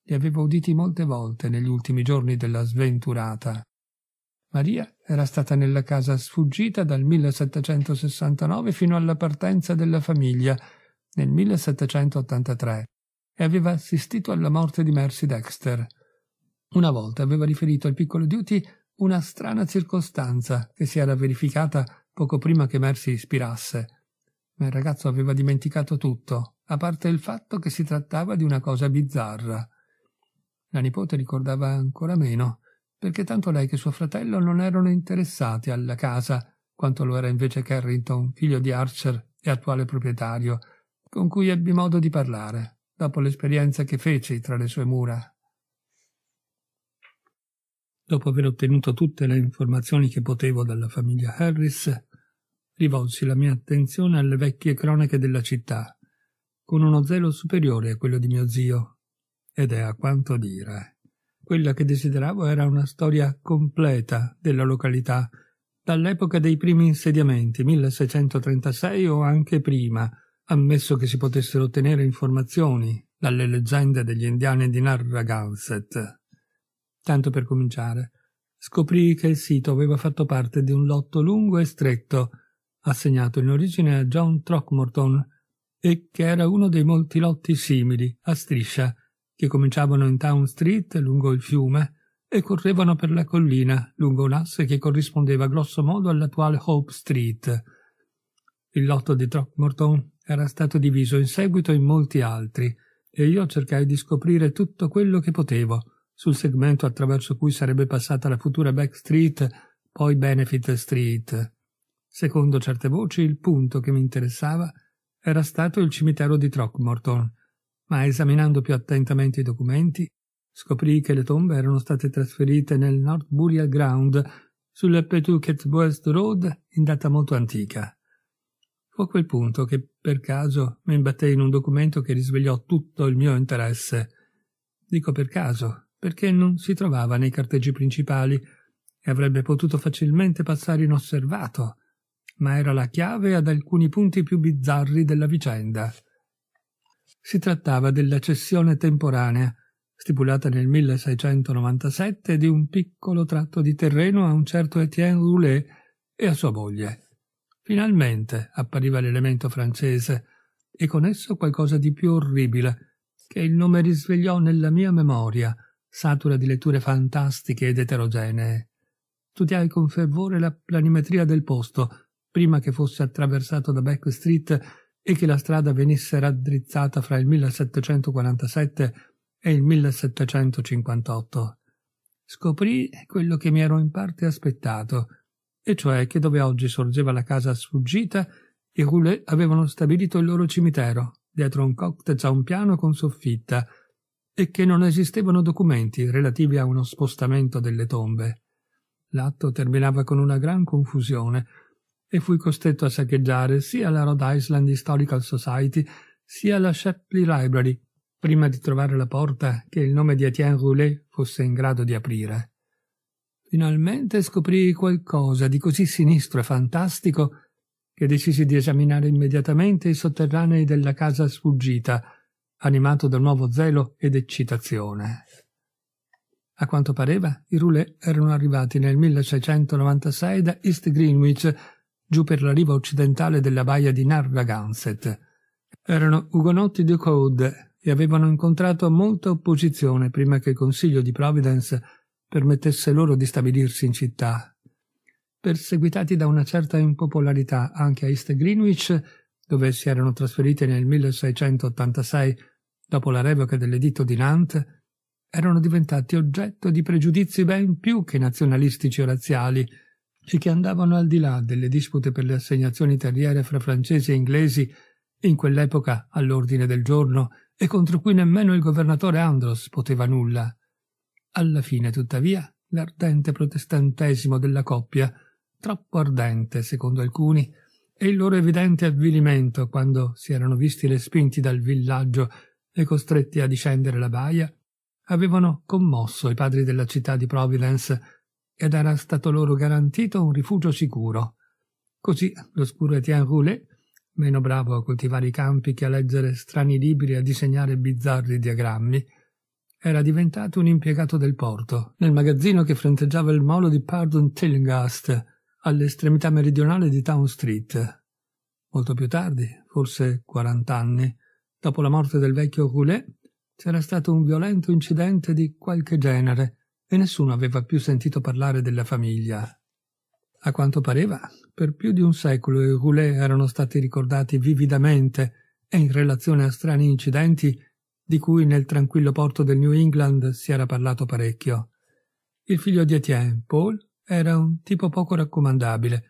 Li aveva uditi molte volte negli ultimi giorni della sventurata. Maria era stata nella casa sfuggita dal 1769 fino alla partenza della famiglia nel 1783 e aveva assistito alla morte di Mercy Dexter. Una volta aveva riferito al piccolo Duty una strana circostanza che si era verificata poco prima che Mercy ispirasse. Ma il ragazzo aveva dimenticato tutto, a parte il fatto che si trattava di una cosa bizzarra. La nipote ricordava ancora meno perché tanto lei che suo fratello non erano interessati alla casa quanto lo era invece Carrington, figlio di Archer e attuale proprietario, con cui ebbi modo di parlare, dopo l'esperienza che feci tra le sue mura. Dopo aver ottenuto tutte le informazioni che potevo dalla famiglia Harris, rivolsi la mia attenzione alle vecchie cronache della città, con uno zelo superiore a quello di mio zio, ed è a quanto dire. Quella che desideravo era una storia completa della località, dall'epoca dei primi insediamenti, 1636 o anche prima, ammesso che si potessero ottenere informazioni dalle leggende degli indiani di Narragansett. Tanto per cominciare, scoprì che il sito aveva fatto parte di un lotto lungo e stretto, assegnato in origine a John Throckmorton, e che era uno dei molti lotti simili, a striscia, che cominciavano in Town Street lungo il fiume e correvano per la collina lungo un asse che corrispondeva grosso modo all'attuale Hope Street. Il lotto di Throckmorton era stato diviso in seguito in molti altri e io cercai di scoprire tutto quello che potevo sul segmento attraverso cui sarebbe passata la futura Back Street, poi Benefit Street. Secondo certe voci, il punto che mi interessava era stato il cimitero di Throckmorton, ma esaminando più attentamente i documenti scoprì che le tombe erano state trasferite nel North Burial Ground sulla Petucket Road in data molto antica. Fu a quel punto che per caso mi imbatté in un documento che risvegliò tutto il mio interesse. Dico per caso, perché non si trovava nei carteggi principali e avrebbe potuto facilmente passare inosservato, ma era la chiave ad alcuni punti più bizzarri della vicenda. Si trattava della cessione temporanea, stipulata nel 1697, di un piccolo tratto di terreno a un certo Etienne Roulet e a sua moglie. Finalmente appariva l'elemento francese, e con esso qualcosa di più orribile, che il nome risvegliò nella mia memoria, satura di letture fantastiche ed eterogenee. Studiai con fervore la planimetria del posto, prima che fosse attraversato da Back Street e che la strada venisse raddrizzata fra il 1747 e il 1758. Scoprì quello che mi ero in parte aspettato, e cioè che dove oggi sorgeva la casa sfuggita, i Roulet avevano stabilito il loro cimitero, dietro un cocktail a un piano con soffitta, e che non esistevano documenti relativi a uno spostamento delle tombe. L'atto terminava con una gran confusione, e fui costretto a saccheggiare sia la Rhode Island Historical Society sia la Shepley Library prima di trovare la porta che il nome di Etienne Roulet fosse in grado di aprire. Finalmente scoprii qualcosa di così sinistro e fantastico che decisi di esaminare immediatamente i sotterranei della casa sfuggita, animato da nuovo zelo ed eccitazione. A quanto pareva, i Roulet erano arrivati nel 1696 da East Greenwich giù per la riva occidentale della baia di Narragansett. Erano ugonotti di Code e avevano incontrato molta opposizione prima che il Consiglio di Providence permettesse loro di stabilirsi in città. Perseguitati da una certa impopolarità anche a East Greenwich, dove si erano trasferiti nel 1686 dopo la revoca dell'editto di Nantes, erano diventati oggetto di pregiudizi ben più che nazionalistici o razziali, e che andavano al di là delle dispute per le assegnazioni terriere fra francesi e inglesi in quell'epoca all'ordine del giorno e contro cui nemmeno il governatore Andros poteva nulla. Alla fine, tuttavia, l'ardente protestantesimo della coppia, troppo ardente secondo alcuni, e il loro evidente avvilimento quando si erano visti respinti dal villaggio e costretti a discendere la baia, avevano commosso i padri della città di Providence ed era stato loro garantito un rifugio sicuro. Così l'oscuro Etienne Roulet, meno bravo a coltivare i campi che a leggere strani libri e a disegnare bizzarri diagrammi, era diventato un impiegato del porto, nel magazzino che fronteggiava il molo di Pardon Tillinghast, all'estremità meridionale di Town Street. Molto più tardi, forse quarant'anni, dopo la morte del vecchio Roulet, c'era stato un violento incidente di qualche genere, e nessuno aveva più sentito parlare della famiglia. A quanto pareva, per più di un secolo i Roulet erano stati ricordati vividamente e in relazione a strani incidenti di cui nel tranquillo porto del New England si era parlato parecchio. Il figlio di Etienne, Paul, era un tipo poco raccomandabile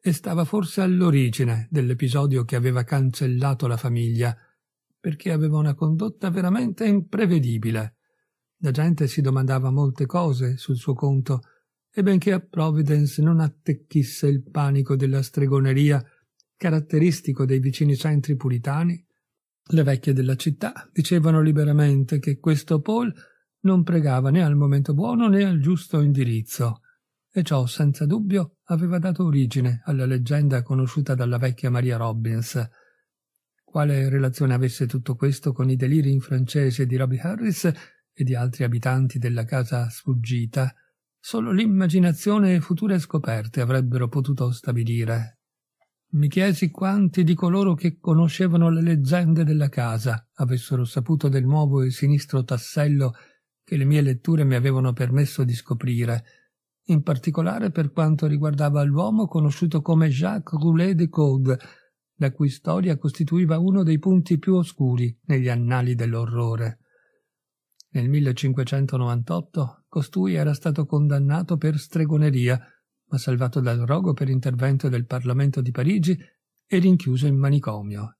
e stava forse all'origine dell'episodio che aveva cancellato la famiglia, perché aveva una condotta veramente imprevedibile. La gente si domandava molte cose sul suo conto, e benché a Providence non attecchisse il panico della stregoneria caratteristico dei vicini centri puritani, le vecchie della città dicevano liberamente che questo Paul non pregava né al momento buono né al giusto indirizzo, e ciò senza dubbio aveva dato origine alla leggenda conosciuta dalla vecchia Maria Robbins. Quale relazione avesse tutto questo con i deliri in francese di Robbie Harris e di altri abitanti della casa sfuggita, solo l'immaginazione e future scoperte avrebbero potuto stabilire. Mi chiesi quanti di coloro che conoscevano le leggende della casa avessero saputo del nuovo e sinistro tassello che le mie letture mi avevano permesso di scoprire, in particolare per quanto riguardava l'uomo conosciuto come Jacques Roulet de Caude, la cui storia costituiva uno dei punti più oscuri negli annali dell'orrore. Nel 1598 costui era stato condannato per stregoneria, ma salvato dal rogo per intervento del Parlamento di Parigi e rinchiuso in manicomio.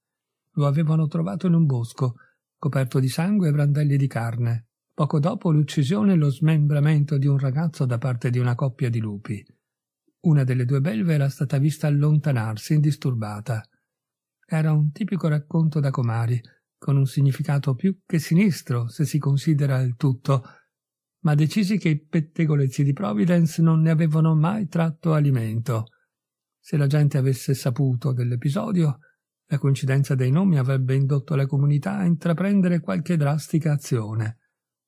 Lo avevano trovato in un bosco, coperto di sangue e brandelli di carne, poco dopo l'uccisione e lo smembramento di un ragazzo da parte di una coppia di lupi. Una delle due belve era stata vista allontanarsi indisturbata. Era un tipico racconto da comari, con un significato più che sinistro se si considera il tutto, ma decisi che i pettegolezzi di Providence non ne avevano mai tratto alimento. Se la gente avesse saputo dell'episodio, la coincidenza dei nomi avrebbe indotto la comunità a intraprendere qualche drastica azione.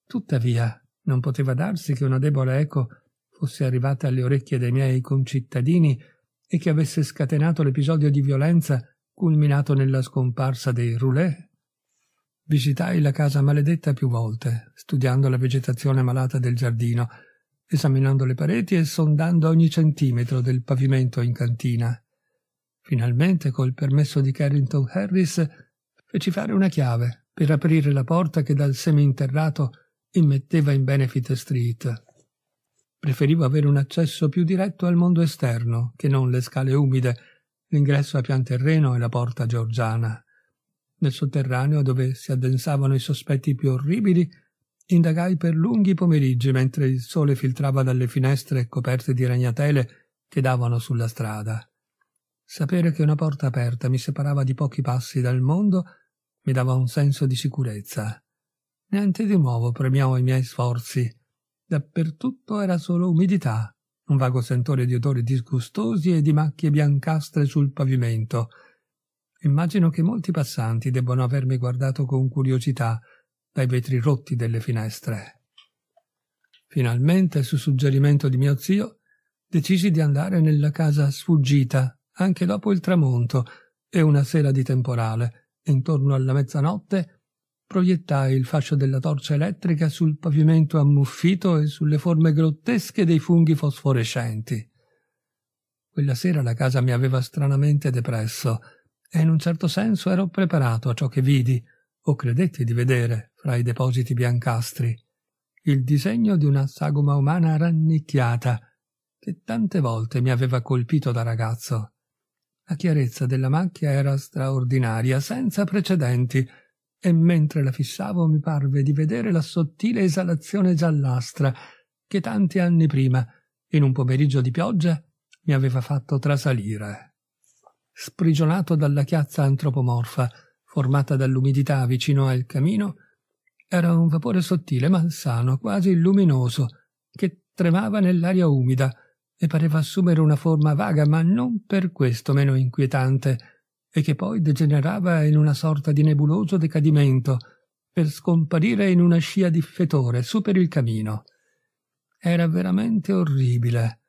Tuttavia, non poteva darsi che una debole eco fosse arrivata alle orecchie dei miei concittadini e che avesse scatenato l'episodio di violenza culminato nella scomparsa dei roulette Visitai la casa maledetta più volte, studiando la vegetazione malata del giardino, esaminando le pareti e sondando ogni centimetro del pavimento in cantina. Finalmente, col permesso di Carrington Harris, feci fare una chiave per aprire la porta che dal seminterrato immetteva in Benefit Street. Preferivo avere un accesso più diretto al mondo esterno che non le scale umide, l'ingresso a pian terreno e la porta georgiana. Nel sotterraneo, dove si addensavano i sospetti più orribili, indagai per lunghi pomeriggi mentre il sole filtrava dalle finestre coperte di ragnatele che davano sulla strada. Sapere che una porta aperta mi separava di pochi passi dal mondo mi dava un senso di sicurezza. Niente di nuovo premiò i miei sforzi. Dappertutto era solo umidità, un vago sentore di odori disgustosi e di macchie biancastre sul pavimento. Immagino che molti passanti debbano avermi guardato con curiosità dai vetri rotti delle finestre. Finalmente, su suggerimento di mio zio, decisi di andare nella casa sfuggita, anche dopo il tramonto e una sera di temporale. Intorno alla mezzanotte proiettai il fascio della torcia elettrica sul pavimento ammuffito e sulle forme grottesche dei funghi fosforescenti. Quella sera la casa mi aveva stranamente depresso e in un certo senso ero preparato a ciò che vidi, o credetti di vedere, fra i depositi biancastri, il disegno di una sagoma umana rannicchiata, che tante volte mi aveva colpito da ragazzo. La chiarezza della macchia era straordinaria, senza precedenti, e mentre la fissavo mi parve di vedere la sottile esalazione giallastra che tanti anni prima, in un pomeriggio di pioggia, mi aveva fatto trasalire sprigionato dalla chiazza antropomorfa formata dall'umidità vicino al camino, era un vapore sottile, malsano, quasi luminoso, che tremava nell'aria umida e pareva assumere una forma vaga, ma non per questo meno inquietante, e che poi degenerava in una sorta di nebuloso decadimento, per scomparire in una scia di fetore su per il camino. Era veramente orribile,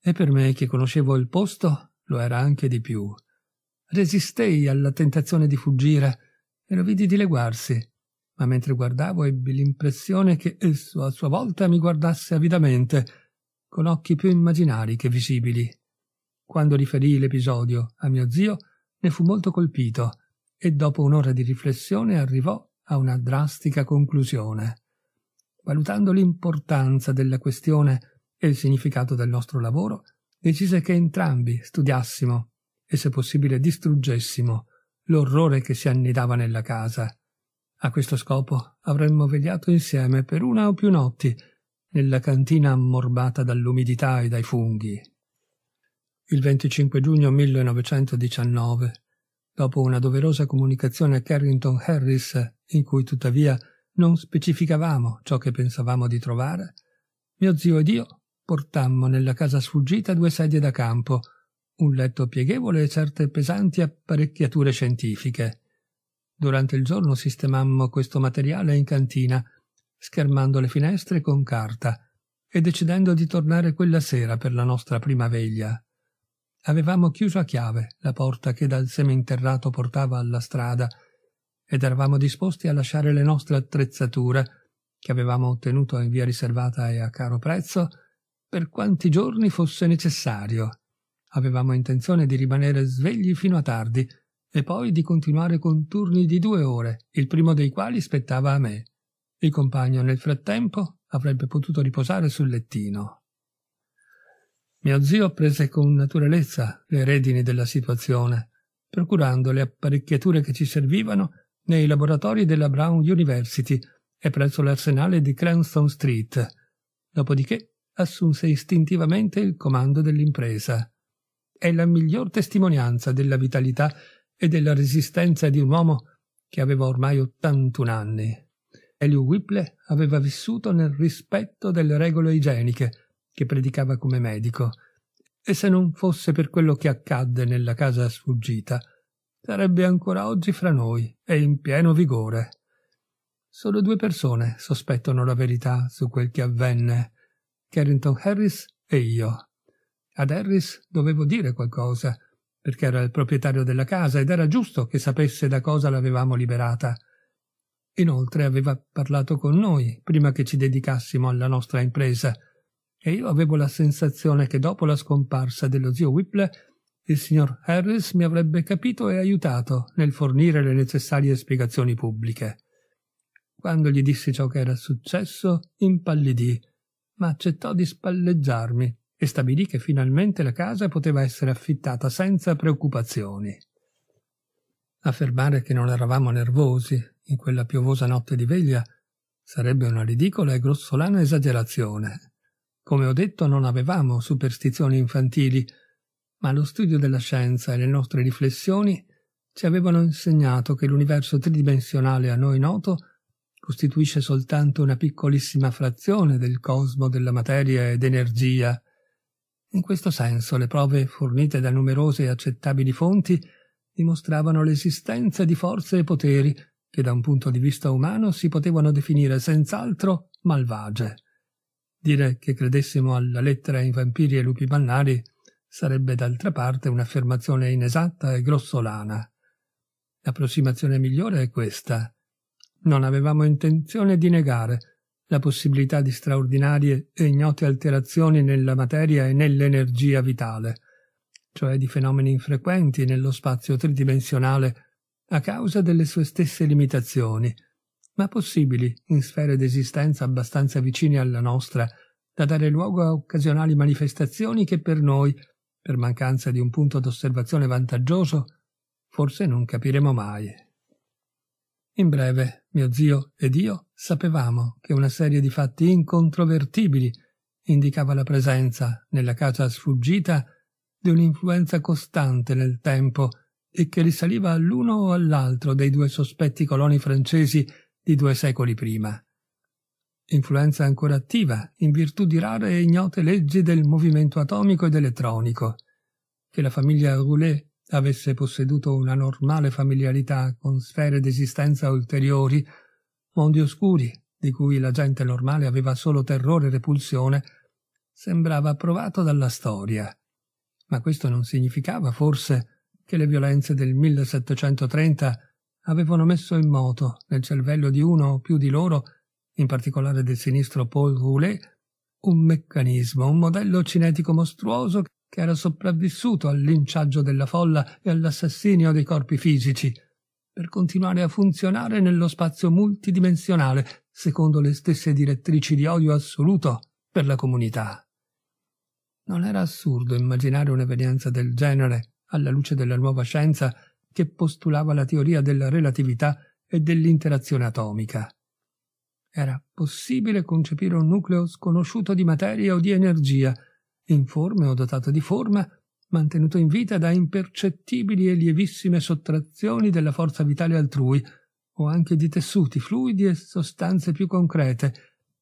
e per me che conoscevo il posto lo era anche di più. Resistei alla tentazione di fuggire e lo vidi dileguarsi, ma mentre guardavo ebbi l'impressione che esso a sua volta mi guardasse avidamente, con occhi più immaginari che visibili. Quando riferii l'episodio a mio zio, ne fu molto colpito e dopo un'ora di riflessione arrivò a una drastica conclusione. Valutando l'importanza della questione e il significato del nostro lavoro, decise che entrambi studiassimo e se possibile distruggessimo l'orrore che si annidava nella casa. A questo scopo avremmo vegliato insieme per una o più notti nella cantina ammorbata dall'umidità e dai funghi. Il 25 giugno 1919, dopo una doverosa comunicazione a Carrington Harris, in cui tuttavia non specificavamo ciò che pensavamo di trovare, mio zio ed io portammo nella casa sfuggita due sedie da campo un letto pieghevole e certe pesanti apparecchiature scientifiche. Durante il giorno sistemammo questo materiale in cantina, schermando le finestre con carta e decidendo di tornare quella sera per la nostra prima veglia. Avevamo chiuso a chiave la porta che dal seminterrato portava alla strada ed eravamo disposti a lasciare le nostre attrezzature, che avevamo ottenuto in via riservata e a caro prezzo, per quanti giorni fosse necessario. Avevamo intenzione di rimanere svegli fino a tardi e poi di continuare con turni di due ore, il primo dei quali spettava a me. Il compagno nel frattempo avrebbe potuto riposare sul lettino. Mio zio prese con naturalezza le redini della situazione, procurando le apparecchiature che ci servivano nei laboratori della Brown University e presso l'arsenale di Cranston Street. Dopodiché assunse istintivamente il comando dell'impresa è la miglior testimonianza della vitalità e della resistenza di un uomo che aveva ormai 81 anni. Elio Whipple aveva vissuto nel rispetto delle regole igieniche che predicava come medico, e se non fosse per quello che accadde nella casa sfuggita, sarebbe ancora oggi fra noi e in pieno vigore. Solo due persone sospettano la verità su quel che avvenne, Carrington Harris e io. Ad Harris dovevo dire qualcosa, perché era il proprietario della casa ed era giusto che sapesse da cosa l'avevamo liberata. Inoltre aveva parlato con noi prima che ci dedicassimo alla nostra impresa e io avevo la sensazione che dopo la scomparsa dello zio Whipple il signor Harris mi avrebbe capito e aiutato nel fornire le necessarie spiegazioni pubbliche. Quando gli dissi ciò che era successo, impallidì, ma accettò di spalleggiarmi e stabilì che finalmente la casa poteva essere affittata senza preoccupazioni. Affermare che non eravamo nervosi in quella piovosa notte di veglia sarebbe una ridicola e grossolana esagerazione. Come ho detto, non avevamo superstizioni infantili, ma lo studio della scienza e le nostre riflessioni ci avevano insegnato che l'universo tridimensionale a noi noto costituisce soltanto una piccolissima frazione del cosmo della materia ed energia in questo senso le prove fornite da numerose e accettabili fonti dimostravano l'esistenza di forze e poteri che da un punto di vista umano si potevano definire senz'altro malvagie. Dire che credessimo alla lettera in vampiri e lupi mannari sarebbe d'altra parte un'affermazione inesatta e grossolana. L'approssimazione migliore è questa. Non avevamo intenzione di negare la possibilità di straordinarie e ignote alterazioni nella materia e nell'energia vitale, cioè di fenomeni infrequenti nello spazio tridimensionale a causa delle sue stesse limitazioni, ma possibili in sfere d'esistenza abbastanza vicine alla nostra da dare luogo a occasionali manifestazioni che per noi, per mancanza di un punto d'osservazione vantaggioso, forse non capiremo mai. In breve, mio zio ed io sapevamo che una serie di fatti incontrovertibili indicava la presenza, nella casa sfuggita, di un'influenza costante nel tempo e che risaliva all'uno o all'altro dei due sospetti coloni francesi di due secoli prima. Influenza ancora attiva in virtù di rare e ignote leggi del movimento atomico ed elettronico. Che la famiglia Roulet avesse posseduto una normale familiarità con sfere d'esistenza ulteriori mondi oscuri, di cui la gente normale aveva solo terrore e repulsione, sembrava approvato dalla storia. Ma questo non significava forse che le violenze del 1730 avevano messo in moto nel cervello di uno o più di loro, in particolare del sinistro Paul Roulet, un meccanismo, un modello cinetico mostruoso che era sopravvissuto al linciaggio della folla e all'assassinio dei corpi fisici, per continuare a funzionare nello spazio multidimensionale, secondo le stesse direttrici di odio assoluto per la comunità. Non era assurdo immaginare un'evenienza del genere alla luce della nuova scienza che postulava la teoria della relatività e dell'interazione atomica. Era possibile concepire un nucleo sconosciuto di materia o di energia, informe o dotato di forma, mantenuto in vita da impercettibili e lievissime sottrazioni della forza vitale altrui, o anche di tessuti, fluidi e sostanze più concrete,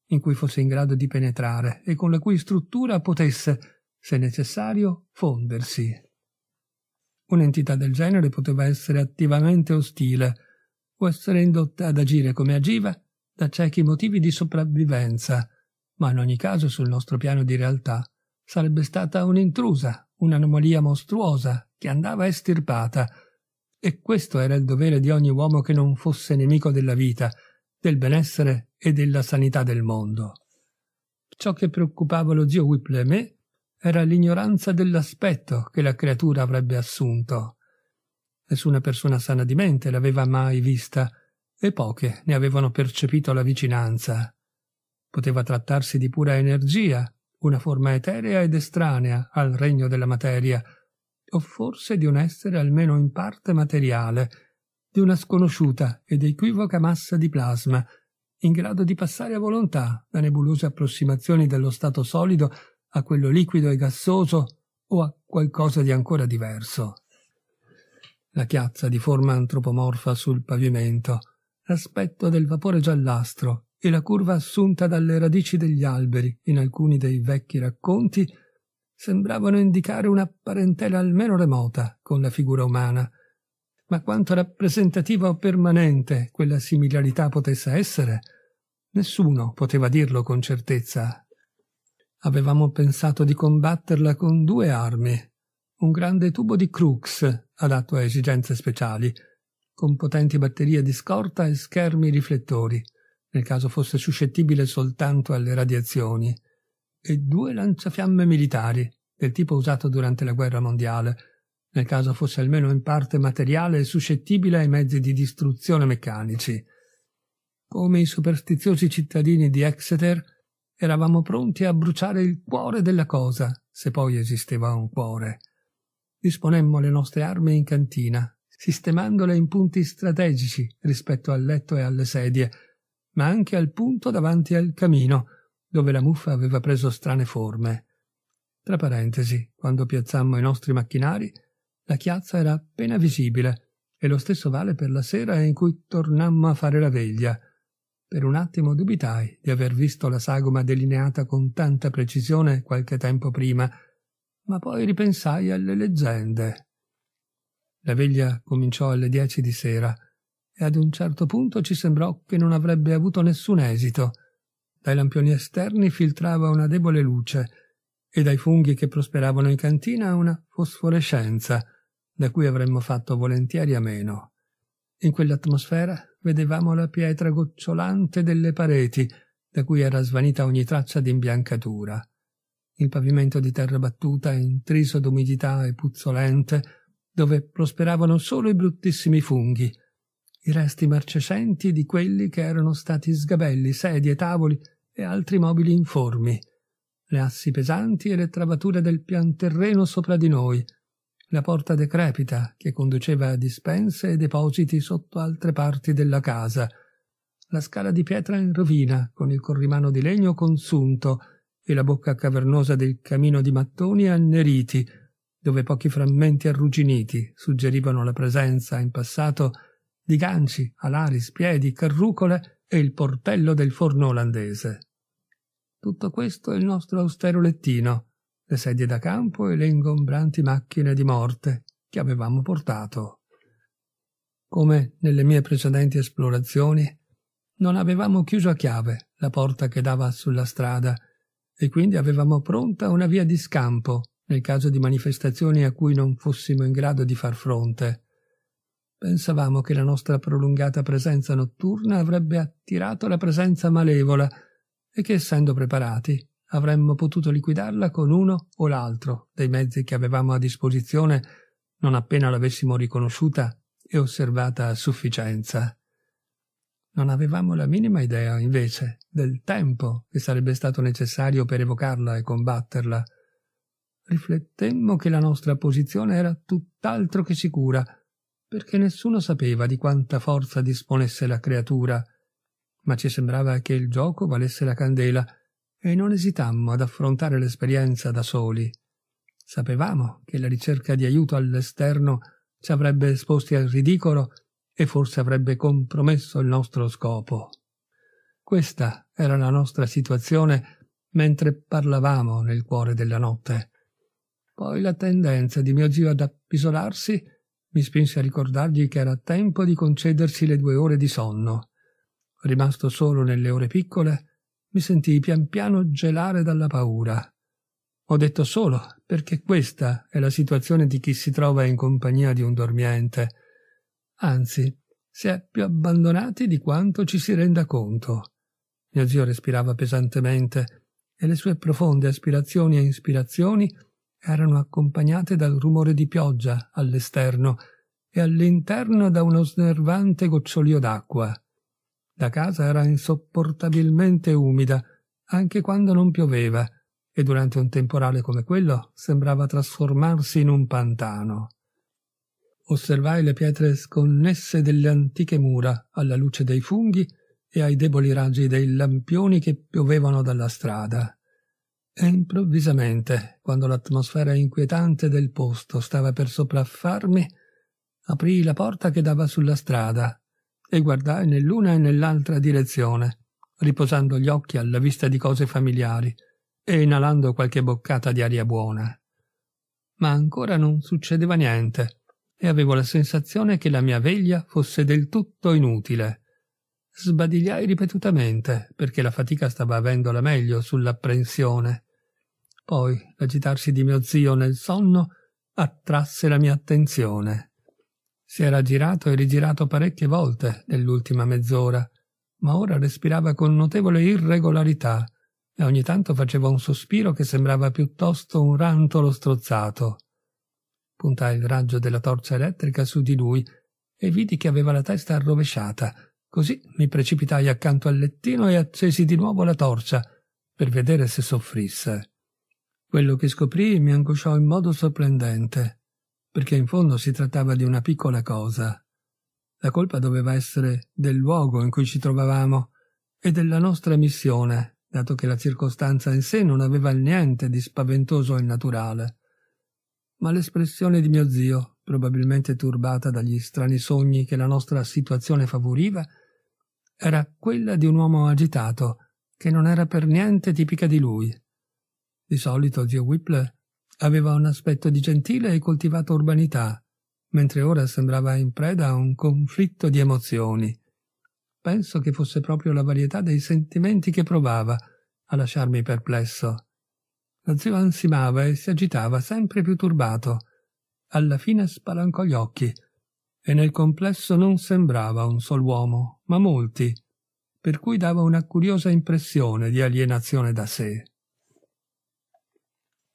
in cui fosse in grado di penetrare e con la cui struttura potesse, se necessario, fondersi. Un'entità del genere poteva essere attivamente ostile, o essere indotta ad agire come agiva da ciechi motivi di sopravvivenza, ma in ogni caso sul nostro piano di realtà sarebbe stata un'intrusa un'anomalia mostruosa che andava estirpata, e questo era il dovere di ogni uomo che non fosse nemico della vita, del benessere e della sanità del mondo. Ciò che preoccupava lo zio Whipple me era l'ignoranza dell'aspetto che la creatura avrebbe assunto. Nessuna persona sana di mente l'aveva mai vista e poche ne avevano percepito la vicinanza. Poteva trattarsi di pura energia, una forma eterea ed estranea al regno della materia, o forse di un essere almeno in parte materiale, di una sconosciuta ed equivoca massa di plasma, in grado di passare a volontà da nebulose approssimazioni dello stato solido a quello liquido e gassoso o a qualcosa di ancora diverso. La chiazza di forma antropomorfa sul pavimento, l'aspetto del vapore giallastro e la curva assunta dalle radici degli alberi in alcuni dei vecchi racconti sembravano indicare una parentela almeno remota con la figura umana, ma quanto rappresentativa o permanente quella similarità potesse essere, nessuno poteva dirlo con certezza. Avevamo pensato di combatterla con due armi, un grande tubo di Crux adatto a esigenze speciali, con potenti batterie di scorta e schermi riflettori, nel caso fosse suscettibile soltanto alle radiazioni, e due lanciafiamme militari, del tipo usato durante la guerra mondiale, nel caso fosse almeno in parte materiale e suscettibile ai mezzi di distruzione meccanici. Come i superstiziosi cittadini di Exeter, eravamo pronti a bruciare il cuore della cosa, se poi esisteva un cuore. Disponemmo le nostre armi in cantina, sistemandole in punti strategici rispetto al letto e alle sedie, ma anche al punto davanti al camino, dove la muffa aveva preso strane forme. Tra parentesi, quando piazzammo i nostri macchinari, la chiazza era appena visibile, e lo stesso vale per la sera in cui tornammo a fare la veglia. Per un attimo dubitai di aver visto la sagoma delineata con tanta precisione qualche tempo prima, ma poi ripensai alle leggende. La veglia cominciò alle dieci di sera e ad un certo punto ci sembrò che non avrebbe avuto nessun esito. Dai lampioni esterni filtrava una debole luce e dai funghi che prosperavano in cantina una fosforescenza, da cui avremmo fatto volentieri a meno. In quell'atmosfera vedevamo la pietra gocciolante delle pareti, da cui era svanita ogni traccia di imbiancatura. Il pavimento di terra battuta, intriso d'umidità e puzzolente, dove prosperavano solo i bruttissimi funghi, i resti marcescenti di quelli che erano stati sgabelli, sedie, tavoli e altri mobili informi, le assi pesanti e le travature del pianterreno sopra di noi, la porta decrepita che conduceva a dispense e depositi sotto altre parti della casa, la scala di pietra in rovina con il corrimano di legno consunto e la bocca cavernosa del camino di mattoni anneriti, dove pochi frammenti arrugginiti suggerivano la presenza in passato di di ganci, alaris, piedi, carrucole e il portello del forno olandese. Tutto questo è il nostro austero lettino, le sedie da campo e le ingombranti macchine di morte che avevamo portato. Come nelle mie precedenti esplorazioni, non avevamo chiuso a chiave la porta che dava sulla strada e quindi avevamo pronta una via di scampo nel caso di manifestazioni a cui non fossimo in grado di far fronte. Pensavamo che la nostra prolungata presenza notturna avrebbe attirato la presenza malevola e che, essendo preparati, avremmo potuto liquidarla con uno o l'altro dei mezzi che avevamo a disposizione non appena l'avessimo riconosciuta e osservata a sufficienza. Non avevamo la minima idea, invece, del tempo che sarebbe stato necessario per evocarla e combatterla. Riflettemmo che la nostra posizione era tutt'altro che sicura perché nessuno sapeva di quanta forza disponesse la creatura, ma ci sembrava che il gioco valesse la candela e non esitammo ad affrontare l'esperienza da soli. Sapevamo che la ricerca di aiuto all'esterno ci avrebbe esposti al ridicolo e forse avrebbe compromesso il nostro scopo. Questa era la nostra situazione mentre parlavamo nel cuore della notte. Poi la tendenza di mio zio ad appisolarsi mi spinse a ricordargli che era tempo di concedersi le due ore di sonno. Rimasto solo nelle ore piccole, mi sentii pian piano gelare dalla paura. Ho detto solo perché questa è la situazione di chi si trova in compagnia di un dormiente. Anzi, si è più abbandonati di quanto ci si renda conto. Mio zio respirava pesantemente e le sue profonde aspirazioni e ispirazioni erano accompagnate dal rumore di pioggia all'esterno e all'interno da uno snervante gocciolio d'acqua. La casa era insopportabilmente umida, anche quando non pioveva, e durante un temporale come quello sembrava trasformarsi in un pantano. Osservai le pietre sconnesse delle antiche mura alla luce dei funghi e ai deboli raggi dei lampioni che piovevano dalla strada. E improvvisamente, quando l'atmosfera inquietante del posto stava per sopraffarmi, aprì la porta che dava sulla strada e guardai nell'una e nell'altra direzione, riposando gli occhi alla vista di cose familiari e inalando qualche boccata di aria buona. Ma ancora non succedeva niente e avevo la sensazione che la mia veglia fosse del tutto inutile. Sbadigliai ripetutamente, perché la fatica stava avendo la meglio sull'apprensione. Poi l'agitarsi di mio zio nel sonno attrasse la mia attenzione. Si era girato e rigirato parecchie volte nell'ultima mezz'ora, ma ora respirava con notevole irregolarità e ogni tanto faceva un sospiro che sembrava piuttosto un rantolo strozzato. Puntai il raggio della torcia elettrica su di lui e vidi che aveva la testa arrovesciata, Così mi precipitai accanto al lettino e accesi di nuovo la torcia per vedere se soffrisse. Quello che scoprii mi angosciò in modo sorprendente, perché in fondo si trattava di una piccola cosa. La colpa doveva essere del luogo in cui ci trovavamo e della nostra missione, dato che la circostanza in sé non aveva niente di spaventoso e naturale. Ma l'espressione di mio zio, probabilmente turbata dagli strani sogni che la nostra situazione favoriva, era quella di un uomo agitato, che non era per niente tipica di lui. Di solito zio Whipple aveva un aspetto di gentile e coltivata urbanità, mentre ora sembrava in preda a un conflitto di emozioni. Penso che fosse proprio la varietà dei sentimenti che provava a lasciarmi perplesso. Lo zio ansimava e si agitava sempre più turbato. Alla fine spalancò gli occhi e nel complesso non sembrava un sol uomo, ma molti, per cui dava una curiosa impressione di alienazione da sé.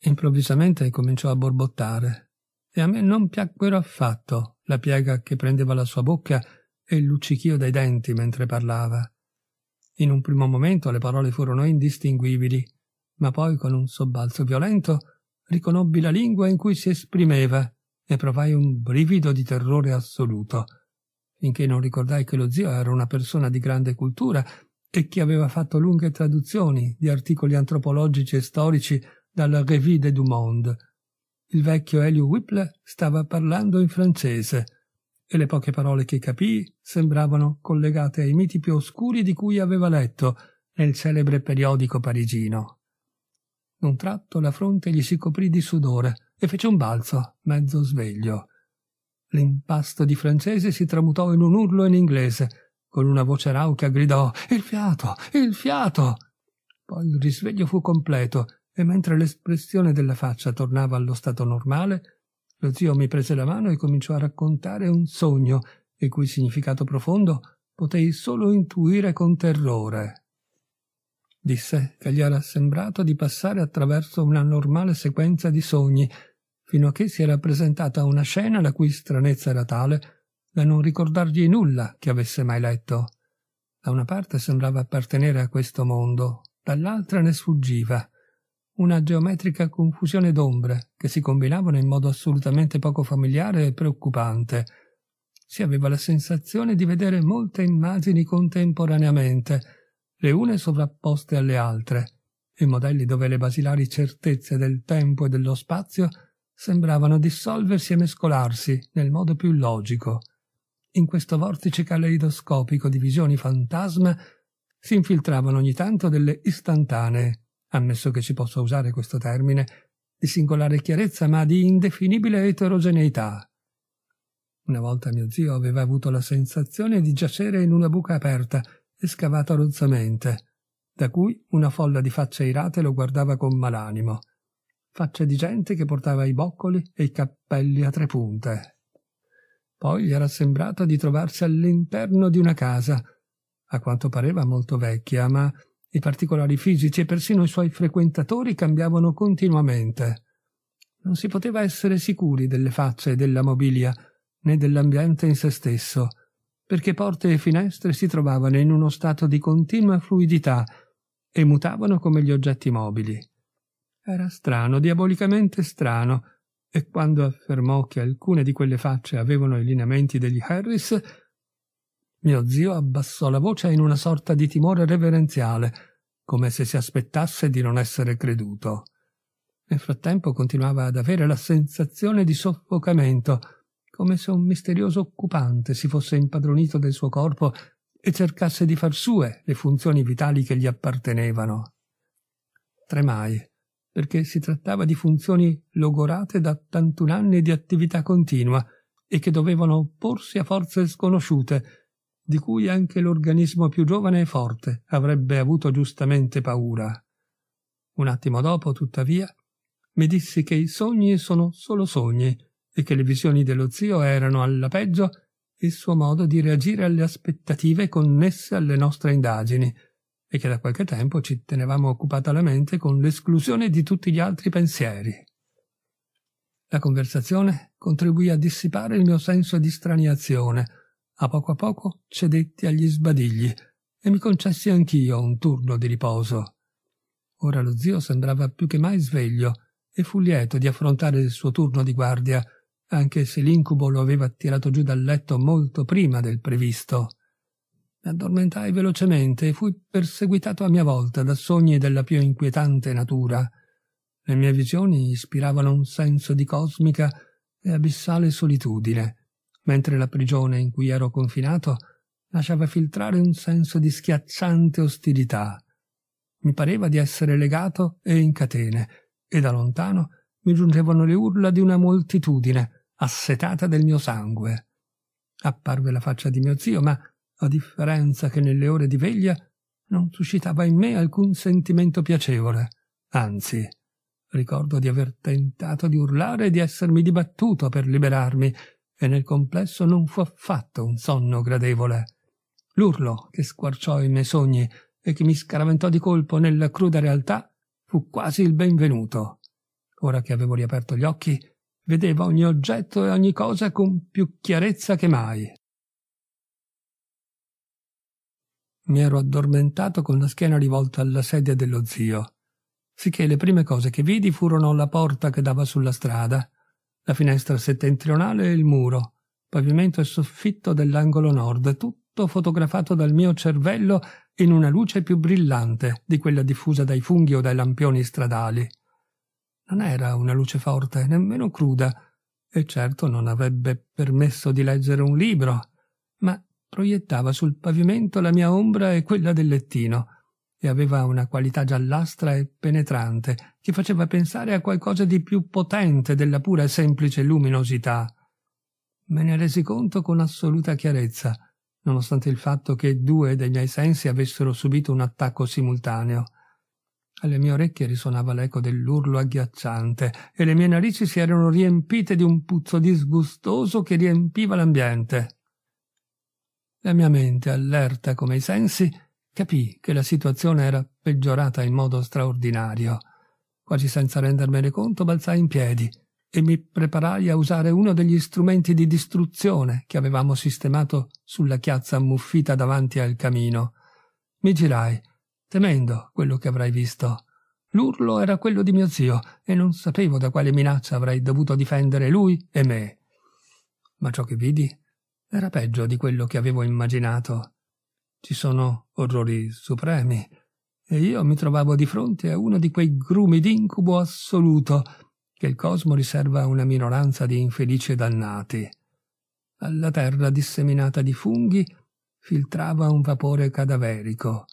Improvvisamente cominciò a borbottare, e a me non piacquero affatto la piega che prendeva la sua bocca e il luccichio dei denti mentre parlava. In un primo momento le parole furono indistinguibili, ma poi con un sobbalzo violento riconobbi la lingua in cui si esprimeva e provai un brivido di terrore assoluto, finché non ricordai che lo zio era una persona di grande cultura e che aveva fatto lunghe traduzioni di articoli antropologici e storici dalla Revue des du Monde. Il vecchio Elio Whipple stava parlando in francese e le poche parole che capii sembravano collegate ai miti più oscuri di cui aveva letto nel celebre periodico parigino. D'un tratto la fronte gli si coprì di sudore e fece un balzo, mezzo sveglio. L'impasto di francese si tramutò in un urlo in inglese. Con una voce rauca gridò Il fiato! Il fiato! Poi il risveglio fu completo e mentre l'espressione della faccia tornava allo stato normale, lo zio mi prese la mano e cominciò a raccontare un sogno, il cui significato profondo potei solo intuire con terrore disse che gli era sembrato di passare attraverso una normale sequenza di sogni, fino a che si era presentata una scena la cui stranezza era tale da non ricordargli nulla che avesse mai letto. Da una parte sembrava appartenere a questo mondo, dall'altra ne sfuggiva. Una geometrica confusione d'ombre che si combinavano in modo assolutamente poco familiare e preoccupante. Si aveva la sensazione di vedere molte immagini contemporaneamente, le une sovrapposte alle altre, e modelli dove le basilari certezze del tempo e dello spazio sembravano dissolversi e mescolarsi nel modo più logico. In questo vortice caleidoscopico di visioni fantasma si infiltravano ogni tanto delle istantanee, ammesso che si possa usare questo termine, di singolare chiarezza ma di indefinibile eterogeneità. Una volta mio zio aveva avuto la sensazione di giacere in una buca aperta e scavata rozzamente, da cui una folla di facce irate lo guardava con malanimo, facce di gente che portava i boccoli e i cappelli a tre punte. Poi gli era sembrata di trovarsi all'interno di una casa, a quanto pareva molto vecchia, ma i particolari fisici e persino i suoi frequentatori cambiavano continuamente. Non si poteva essere sicuri delle facce e della mobilia, né dell'ambiente in se stesso, perché porte e finestre si trovavano in uno stato di continua fluidità e mutavano come gli oggetti mobili. Era strano, diabolicamente strano, e quando affermò che alcune di quelle facce avevano i lineamenti degli Harris, mio zio abbassò la voce in una sorta di timore reverenziale, come se si aspettasse di non essere creduto. Nel frattempo continuava ad avere la sensazione di soffocamento, come se un misterioso occupante si fosse impadronito del suo corpo e cercasse di far sue le funzioni vitali che gli appartenevano. Tremai, perché si trattava di funzioni logorate da tantun anni di attività continua e che dovevano opporsi a forze sconosciute, di cui anche l'organismo più giovane e forte avrebbe avuto giustamente paura. Un attimo dopo, tuttavia, mi dissi che i sogni sono solo sogni e che le visioni dello zio erano alla peggio il suo modo di reagire alle aspettative connesse alle nostre indagini e che da qualche tempo ci tenevamo occupata la mente con l'esclusione di tutti gli altri pensieri. La conversazione contribuì a dissipare il mio senso di straniazione. A poco a poco cedetti agli sbadigli e mi concessi anch'io un turno di riposo. Ora lo zio sembrava più che mai sveglio e fu lieto di affrontare il suo turno di guardia anche se l'incubo lo aveva tirato giù dal letto molto prima del previsto. Mi addormentai velocemente e fui perseguitato a mia volta da sogni della più inquietante natura. Le mie visioni ispiravano un senso di cosmica e abissale solitudine, mentre la prigione in cui ero confinato lasciava filtrare un senso di schiacciante ostilità. Mi pareva di essere legato e in catene, e da lontano mi giungevano le urla di una moltitudine, assetata del mio sangue. Apparve la faccia di mio zio, ma, a differenza che nelle ore di veglia, non suscitava in me alcun sentimento piacevole. Anzi, ricordo di aver tentato di urlare e di essermi dibattuto per liberarmi, e nel complesso non fu affatto un sonno gradevole. L'urlo che squarciò i miei sogni e che mi scaraventò di colpo nella cruda realtà fu quasi il benvenuto. Ora che avevo riaperto gli occhi, vedeva ogni oggetto e ogni cosa con più chiarezza che mai. Mi ero addormentato con la schiena rivolta alla sedia dello zio, sicché le prime cose che vidi furono la porta che dava sulla strada, la finestra settentrionale e il muro, pavimento e soffitto dell'angolo nord, tutto fotografato dal mio cervello in una luce più brillante di quella diffusa dai funghi o dai lampioni stradali. Non era una luce forte, nemmeno cruda, e certo non avrebbe permesso di leggere un libro, ma proiettava sul pavimento la mia ombra e quella del lettino, e aveva una qualità giallastra e penetrante che faceva pensare a qualcosa di più potente della pura e semplice luminosità. Me ne resi conto con assoluta chiarezza, nonostante il fatto che due dei miei sensi avessero subito un attacco simultaneo. Alle mie orecchie risuonava l'eco dell'urlo agghiacciante e le mie narici si erano riempite di un puzzo disgustoso che riempiva l'ambiente. La mia mente, allerta come i sensi, capì che la situazione era peggiorata in modo straordinario. Quasi senza rendermene conto, balzai in piedi e mi preparai a usare uno degli strumenti di distruzione che avevamo sistemato sulla chiazza ammuffita davanti al camino. Mi girai temendo quello che avrai visto. L'urlo era quello di mio zio e non sapevo da quale minaccia avrei dovuto difendere lui e me. Ma ciò che vidi era peggio di quello che avevo immaginato. Ci sono orrori supremi e io mi trovavo di fronte a uno di quei grumi d'incubo assoluto che il cosmo riserva a una minoranza di infelici dannati. Alla terra disseminata di funghi filtrava un vapore cadaverico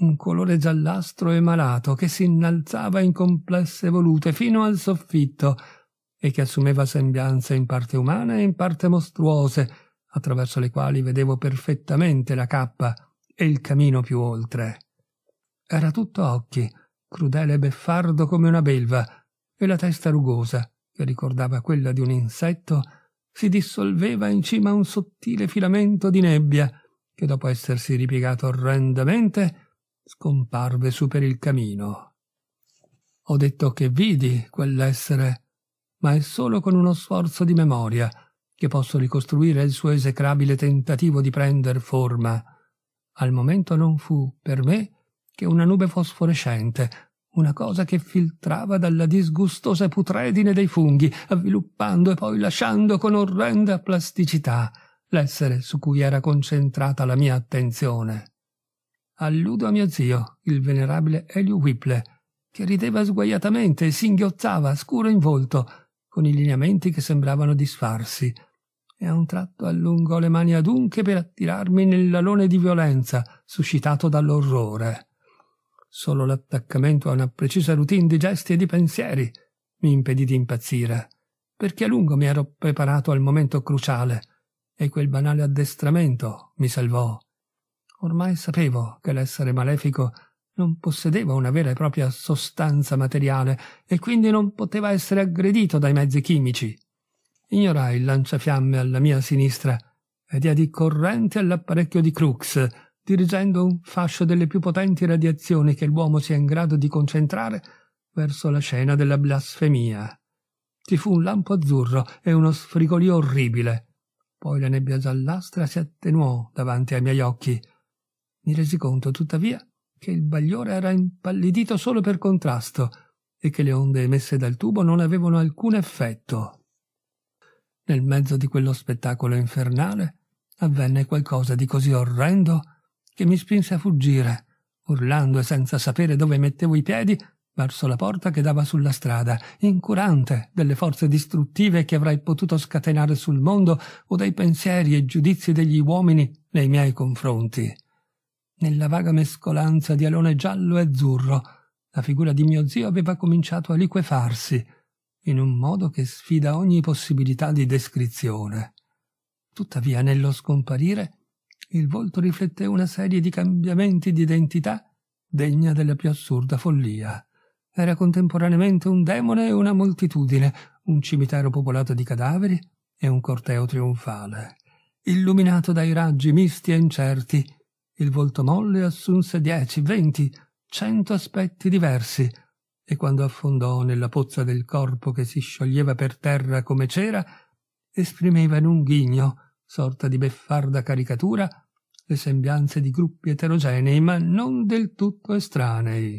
un colore giallastro e malato che si innalzava in complesse volute fino al soffitto e che assumeva sembianze in parte umane e in parte mostruose, attraverso le quali vedevo perfettamente la cappa e il camino più oltre. Era tutto occhi, crudele e beffardo come una belva, e la testa rugosa, che ricordava quella di un insetto, si dissolveva in cima a un sottile filamento di nebbia, che dopo essersi ripiegato orrendamente scomparve su per il camino. Ho detto che vidi quell'essere, ma è solo con uno sforzo di memoria che posso ricostruire il suo esecrabile tentativo di prender forma. Al momento non fu, per me, che una nube fosforescente, una cosa che filtrava dalla disgustosa putredine dei funghi, avviluppando e poi lasciando con orrenda plasticità l'essere su cui era concentrata la mia attenzione alludo a mio zio, il venerabile Elio Whipple, che rideva sguaiatamente e singhiozzava, scuro in volto, con i lineamenti che sembravano disfarsi, e a un tratto allungò le mani adunche per attirarmi nell'alone di violenza suscitato dall'orrore. Solo l'attaccamento a una precisa routine di gesti e di pensieri mi impedì di impazzire, perché a lungo mi ero preparato al momento cruciale, e quel banale addestramento mi salvò Ormai sapevo che l'essere malefico non possedeva una vera e propria sostanza materiale e quindi non poteva essere aggredito dai mezzi chimici. Ignorai il lanciafiamme alla mia sinistra e diedi corrente all'apparecchio di Crux, dirigendo un fascio delle più potenti radiazioni che l'uomo sia in grado di concentrare verso la scena della blasfemia. Ci fu un lampo azzurro e uno sfrigolio orribile. Poi la nebbia giallastra si attenuò davanti ai miei occhi mi resi conto, tuttavia, che il bagliore era impallidito solo per contrasto e che le onde emesse dal tubo non avevano alcun effetto. Nel mezzo di quello spettacolo infernale avvenne qualcosa di così orrendo che mi spinse a fuggire, urlando e senza sapere dove mettevo i piedi, verso la porta che dava sulla strada, incurante delle forze distruttive che avrei potuto scatenare sul mondo o dei pensieri e giudizi degli uomini nei miei confronti. Nella vaga mescolanza di alone giallo e azzurro, la figura di mio zio aveva cominciato a liquefarsi, in un modo che sfida ogni possibilità di descrizione. Tuttavia, nello scomparire, il volto riflette una serie di cambiamenti di identità degna della più assurda follia. Era contemporaneamente un demone e una moltitudine, un cimitero popolato di cadaveri e un corteo trionfale. Illuminato dai raggi misti e incerti, il volto molle assunse dieci, venti, cento aspetti diversi, e quando affondò nella pozza del corpo che si scioglieva per terra come cera, esprimeva in un ghigno, sorta di beffarda caricatura, le sembianze di gruppi eterogenei, ma non del tutto estranei.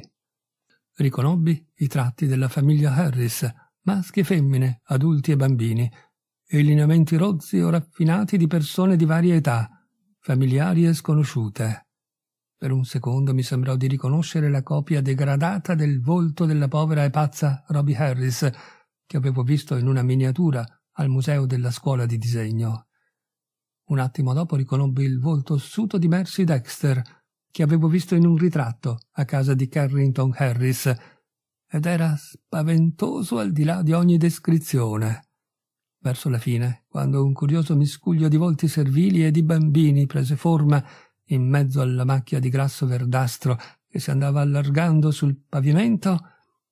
Riconobbi i tratti della famiglia Harris, maschi e femmine, adulti e bambini, e i lineamenti rozzi o raffinati di persone di varie età, familiari e sconosciute. Per un secondo mi sembrò di riconoscere la copia degradata del volto della povera e pazza Robbie Harris, che avevo visto in una miniatura al museo della scuola di disegno. Un attimo dopo riconobbi il volto ossuto di Mercy Dexter, che avevo visto in un ritratto a casa di Carrington Harris, ed era spaventoso al di là di ogni descrizione verso la fine, quando un curioso miscuglio di volti servili e di bambini prese forma in mezzo alla macchia di grasso verdastro che si andava allargando sul pavimento,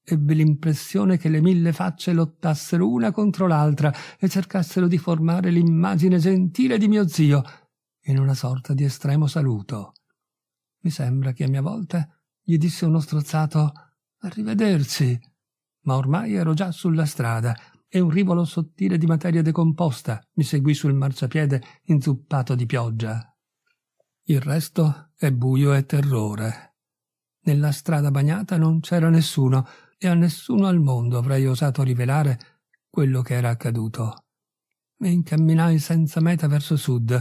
ebbe l'impressione che le mille facce lottassero una contro l'altra e cercassero di formare l'immagine gentile di mio zio in una sorta di estremo saluto. Mi sembra che a mia volta gli disse uno strozzato arrivederci, ma ormai ero già sulla strada e un rivolo sottile di materia decomposta mi seguì sul marciapiede inzuppato di pioggia. Il resto è buio e terrore. Nella strada bagnata non c'era nessuno e a nessuno al mondo avrei osato rivelare quello che era accaduto. Mi incamminai senza meta verso sud,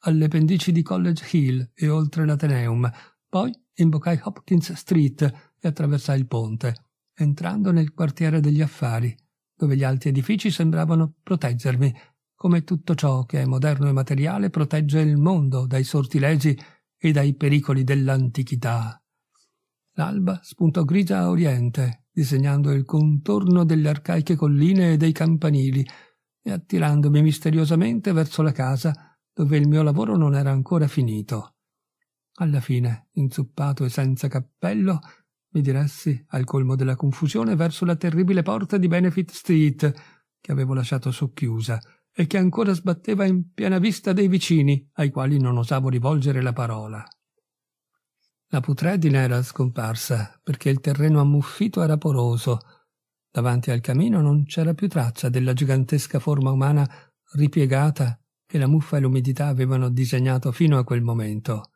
alle pendici di College Hill e oltre l'Ateneum, poi imboccai Hopkins Street e attraversai il ponte, entrando nel quartiere degli affari dove gli alti edifici sembravano proteggermi, come tutto ciò che è moderno e materiale protegge il mondo dai sortilegi e dai pericoli dell'antichità. L'alba spuntò grigia a oriente, disegnando il contorno delle arcaiche colline e dei campanili, e attirandomi misteriosamente verso la casa dove il mio lavoro non era ancora finito. Alla fine, inzuppato e senza cappello, mi diressi al colmo della confusione verso la terribile porta di Benefit Street, che avevo lasciato socchiusa e che ancora sbatteva in piena vista dei vicini, ai quali non osavo rivolgere la parola. La putredine era scomparsa, perché il terreno ammuffito era poroso. Davanti al camino non c'era più traccia della gigantesca forma umana ripiegata che la muffa e l'umidità avevano disegnato fino a quel momento.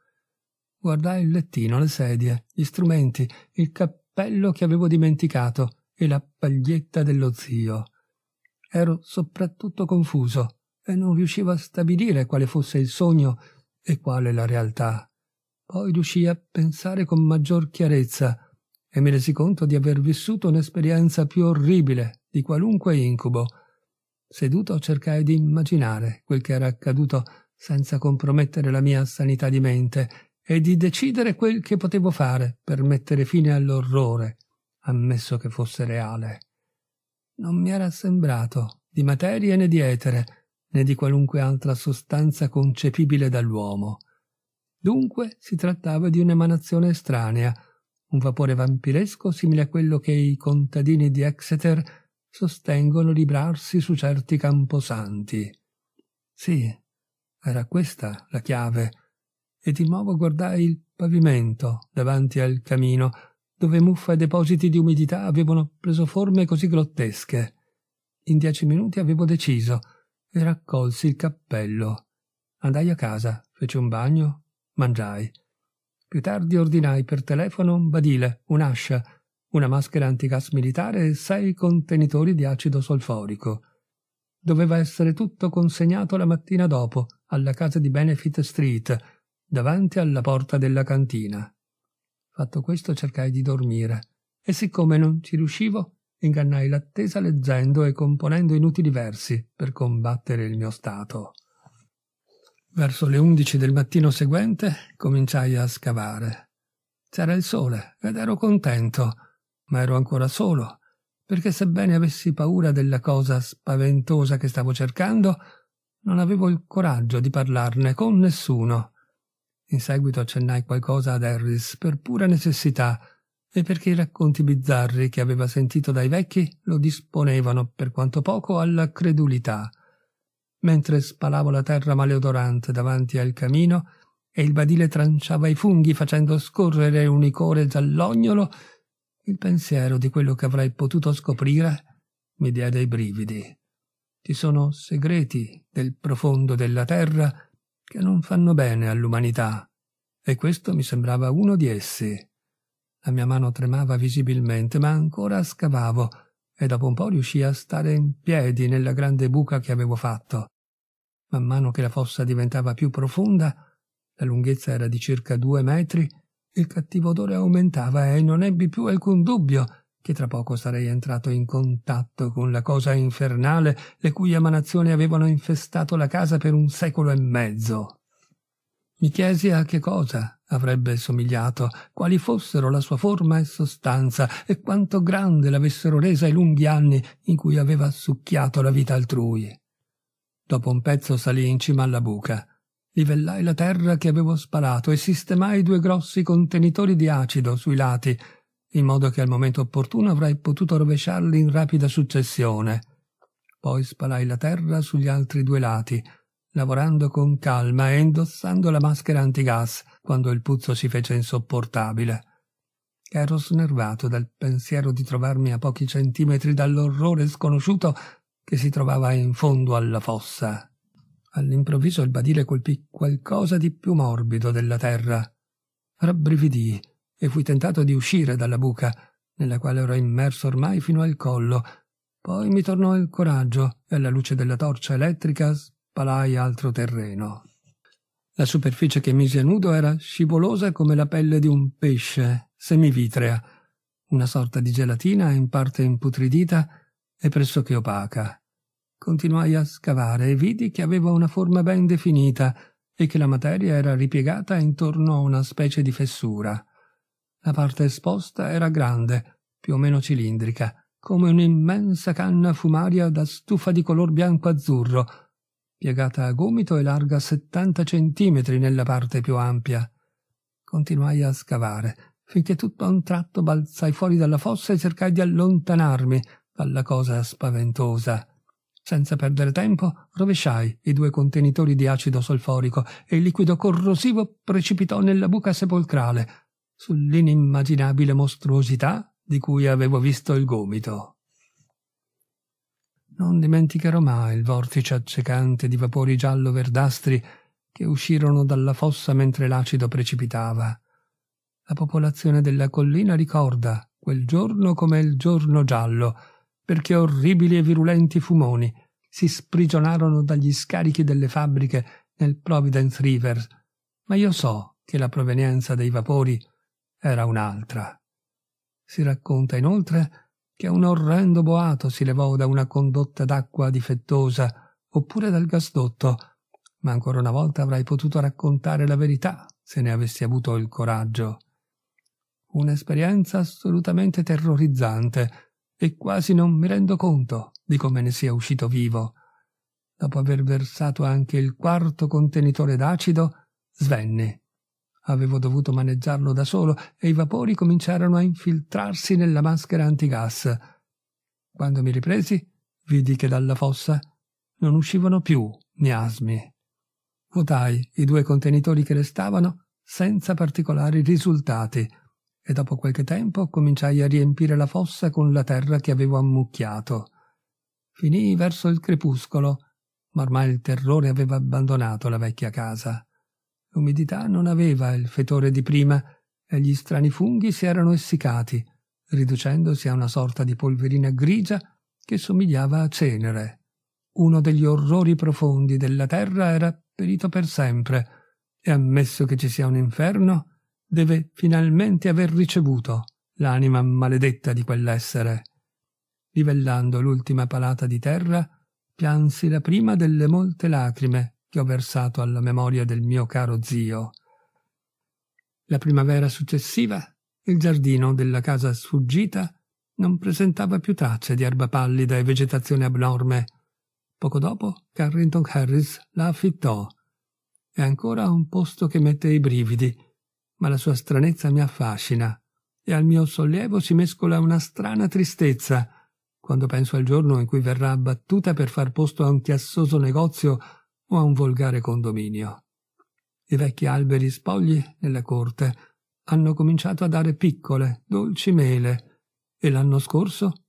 Guardai il lettino, le sedie, gli strumenti, il cappello che avevo dimenticato e la paglietta dello zio. Ero soprattutto confuso e non riuscivo a stabilire quale fosse il sogno e quale la realtà. Poi riuscii a pensare con maggior chiarezza e mi resi conto di aver vissuto un'esperienza più orribile di qualunque incubo. Seduto cercai di immaginare quel che era accaduto senza compromettere la mia sanità di mente e di decidere quel che potevo fare per mettere fine all'orrore, ammesso che fosse reale. Non mi era sembrato di materia né di etere, né di qualunque altra sostanza concepibile dall'uomo. Dunque si trattava di un'emanazione estranea, un vapore vampiresco simile a quello che i contadini di Exeter sostengono librarsi su certi camposanti. Sì, era questa la chiave e di nuovo guardai il pavimento davanti al camino, dove muffa e depositi di umidità avevano preso forme così grottesche. In dieci minuti avevo deciso e raccolsi il cappello. Andai a casa, feci un bagno, mangiai. Più tardi ordinai per telefono un badile, un'ascia, una maschera antigas militare e sei contenitori di acido solforico. Doveva essere tutto consegnato la mattina dopo alla casa di Benefit Street, davanti alla porta della cantina. Fatto questo cercai di dormire e siccome non ci riuscivo, ingannai l'attesa leggendo e componendo inutili versi per combattere il mio stato. Verso le undici del mattino seguente cominciai a scavare. C'era il sole ed ero contento, ma ero ancora solo, perché sebbene avessi paura della cosa spaventosa che stavo cercando, non avevo il coraggio di parlarne con nessuno. In seguito accennai qualcosa ad Harris per pura necessità e perché i racconti bizzarri che aveva sentito dai vecchi lo disponevano, per quanto poco, alla credulità. Mentre spalavo la terra maleodorante davanti al camino e il badile tranciava i funghi facendo scorrere un icore giallognolo, il pensiero di quello che avrei potuto scoprire mi diede i brividi. Ci sono segreti del profondo della terra che non fanno bene all'umanità, e questo mi sembrava uno di essi. La mia mano tremava visibilmente, ma ancora scavavo, e dopo un po' riuscii a stare in piedi nella grande buca che avevo fatto. Man mano che la fossa diventava più profonda, la lunghezza era di circa due metri, il cattivo odore aumentava e non ebbi più alcun dubbio che tra poco sarei entrato in contatto con la cosa infernale le cui emanazioni avevano infestato la casa per un secolo e mezzo. Mi chiesi a che cosa avrebbe somigliato, quali fossero la sua forma e sostanza, e quanto grande l'avessero resa i lunghi anni in cui aveva succhiato la vita altrui. Dopo un pezzo salì in cima alla buca. Livellai la terra che avevo spalato e sistemai due grossi contenitori di acido sui lati in modo che al momento opportuno avrei potuto rovesciarli in rapida successione. Poi spalai la terra sugli altri due lati, lavorando con calma e indossando la maschera antigas quando il puzzo si fece insopportabile. Ero snervato dal pensiero di trovarmi a pochi centimetri dall'orrore sconosciuto che si trovava in fondo alla fossa. All'improvviso il badile colpì qualcosa di più morbido della terra. Rabbrividii e fui tentato di uscire dalla buca, nella quale ero immerso ormai fino al collo. Poi mi tornò il coraggio e alla luce della torcia elettrica spalai altro terreno. La superficie che misi a nudo era scivolosa come la pelle di un pesce, semivitrea, una sorta di gelatina in parte imputridita e pressoché opaca. Continuai a scavare e vidi che aveva una forma ben definita e che la materia era ripiegata intorno a una specie di fessura. La parte esposta era grande, più o meno cilindrica, come un'immensa canna fumaria da stufa di color bianco-azzurro, piegata a gomito e larga 70 centimetri nella parte più ampia. Continuai a scavare, finché tutto a un tratto balzai fuori dalla fossa e cercai di allontanarmi dalla cosa spaventosa. Senza perdere tempo, rovesciai i due contenitori di acido solforico e il liquido corrosivo precipitò nella buca sepolcrale, sull'inimmaginabile mostruosità di cui avevo visto il gomito. Non dimenticherò mai il vortice accecante di vapori giallo-verdastri che uscirono dalla fossa mentre l'acido precipitava. La popolazione della collina ricorda quel giorno come il giorno giallo, perché orribili e virulenti fumoni si sprigionarono dagli scarichi delle fabbriche nel Providence River, ma io so che la provenienza dei vapori era un'altra. Si racconta inoltre che un orrendo boato si levò da una condotta d'acqua difettosa oppure dal gasdotto, ma ancora una volta avrei potuto raccontare la verità se ne avessi avuto il coraggio. Un'esperienza assolutamente terrorizzante e quasi non mi rendo conto di come ne sia uscito vivo. Dopo aver versato anche il quarto contenitore d'acido, svenni avevo dovuto maneggiarlo da solo e i vapori cominciarono a infiltrarsi nella maschera antigas. Quando mi ripresi, vidi che dalla fossa non uscivano più miasmi. Vuotai i due contenitori che restavano senza particolari risultati e dopo qualche tempo cominciai a riempire la fossa con la terra che avevo ammucchiato. Finii verso il crepuscolo, ma ormai il terrore aveva abbandonato la vecchia casa. L'umidità non aveva il fetore di prima e gli strani funghi si erano essiccati, riducendosi a una sorta di polverina grigia che somigliava a cenere. Uno degli orrori profondi della terra era perito per sempre, e ammesso che ci sia un inferno, deve finalmente aver ricevuto l'anima maledetta di quell'essere. Livellando l'ultima palata di terra, piansi la prima delle molte lacrime che ho versato alla memoria del mio caro zio. La primavera successiva il giardino della casa sfuggita non presentava più tracce di erba pallida e vegetazione abnorme. Poco dopo Carrington Harris la affittò. È ancora un posto che mette i brividi, ma la sua stranezza mi affascina e al mio sollievo si mescola una strana tristezza quando penso al giorno in cui verrà abbattuta per far posto a un chiassoso negozio o a un volgare condominio. I vecchi alberi spogli nella corte hanno cominciato a dare piccole, dolci mele, e l'anno scorso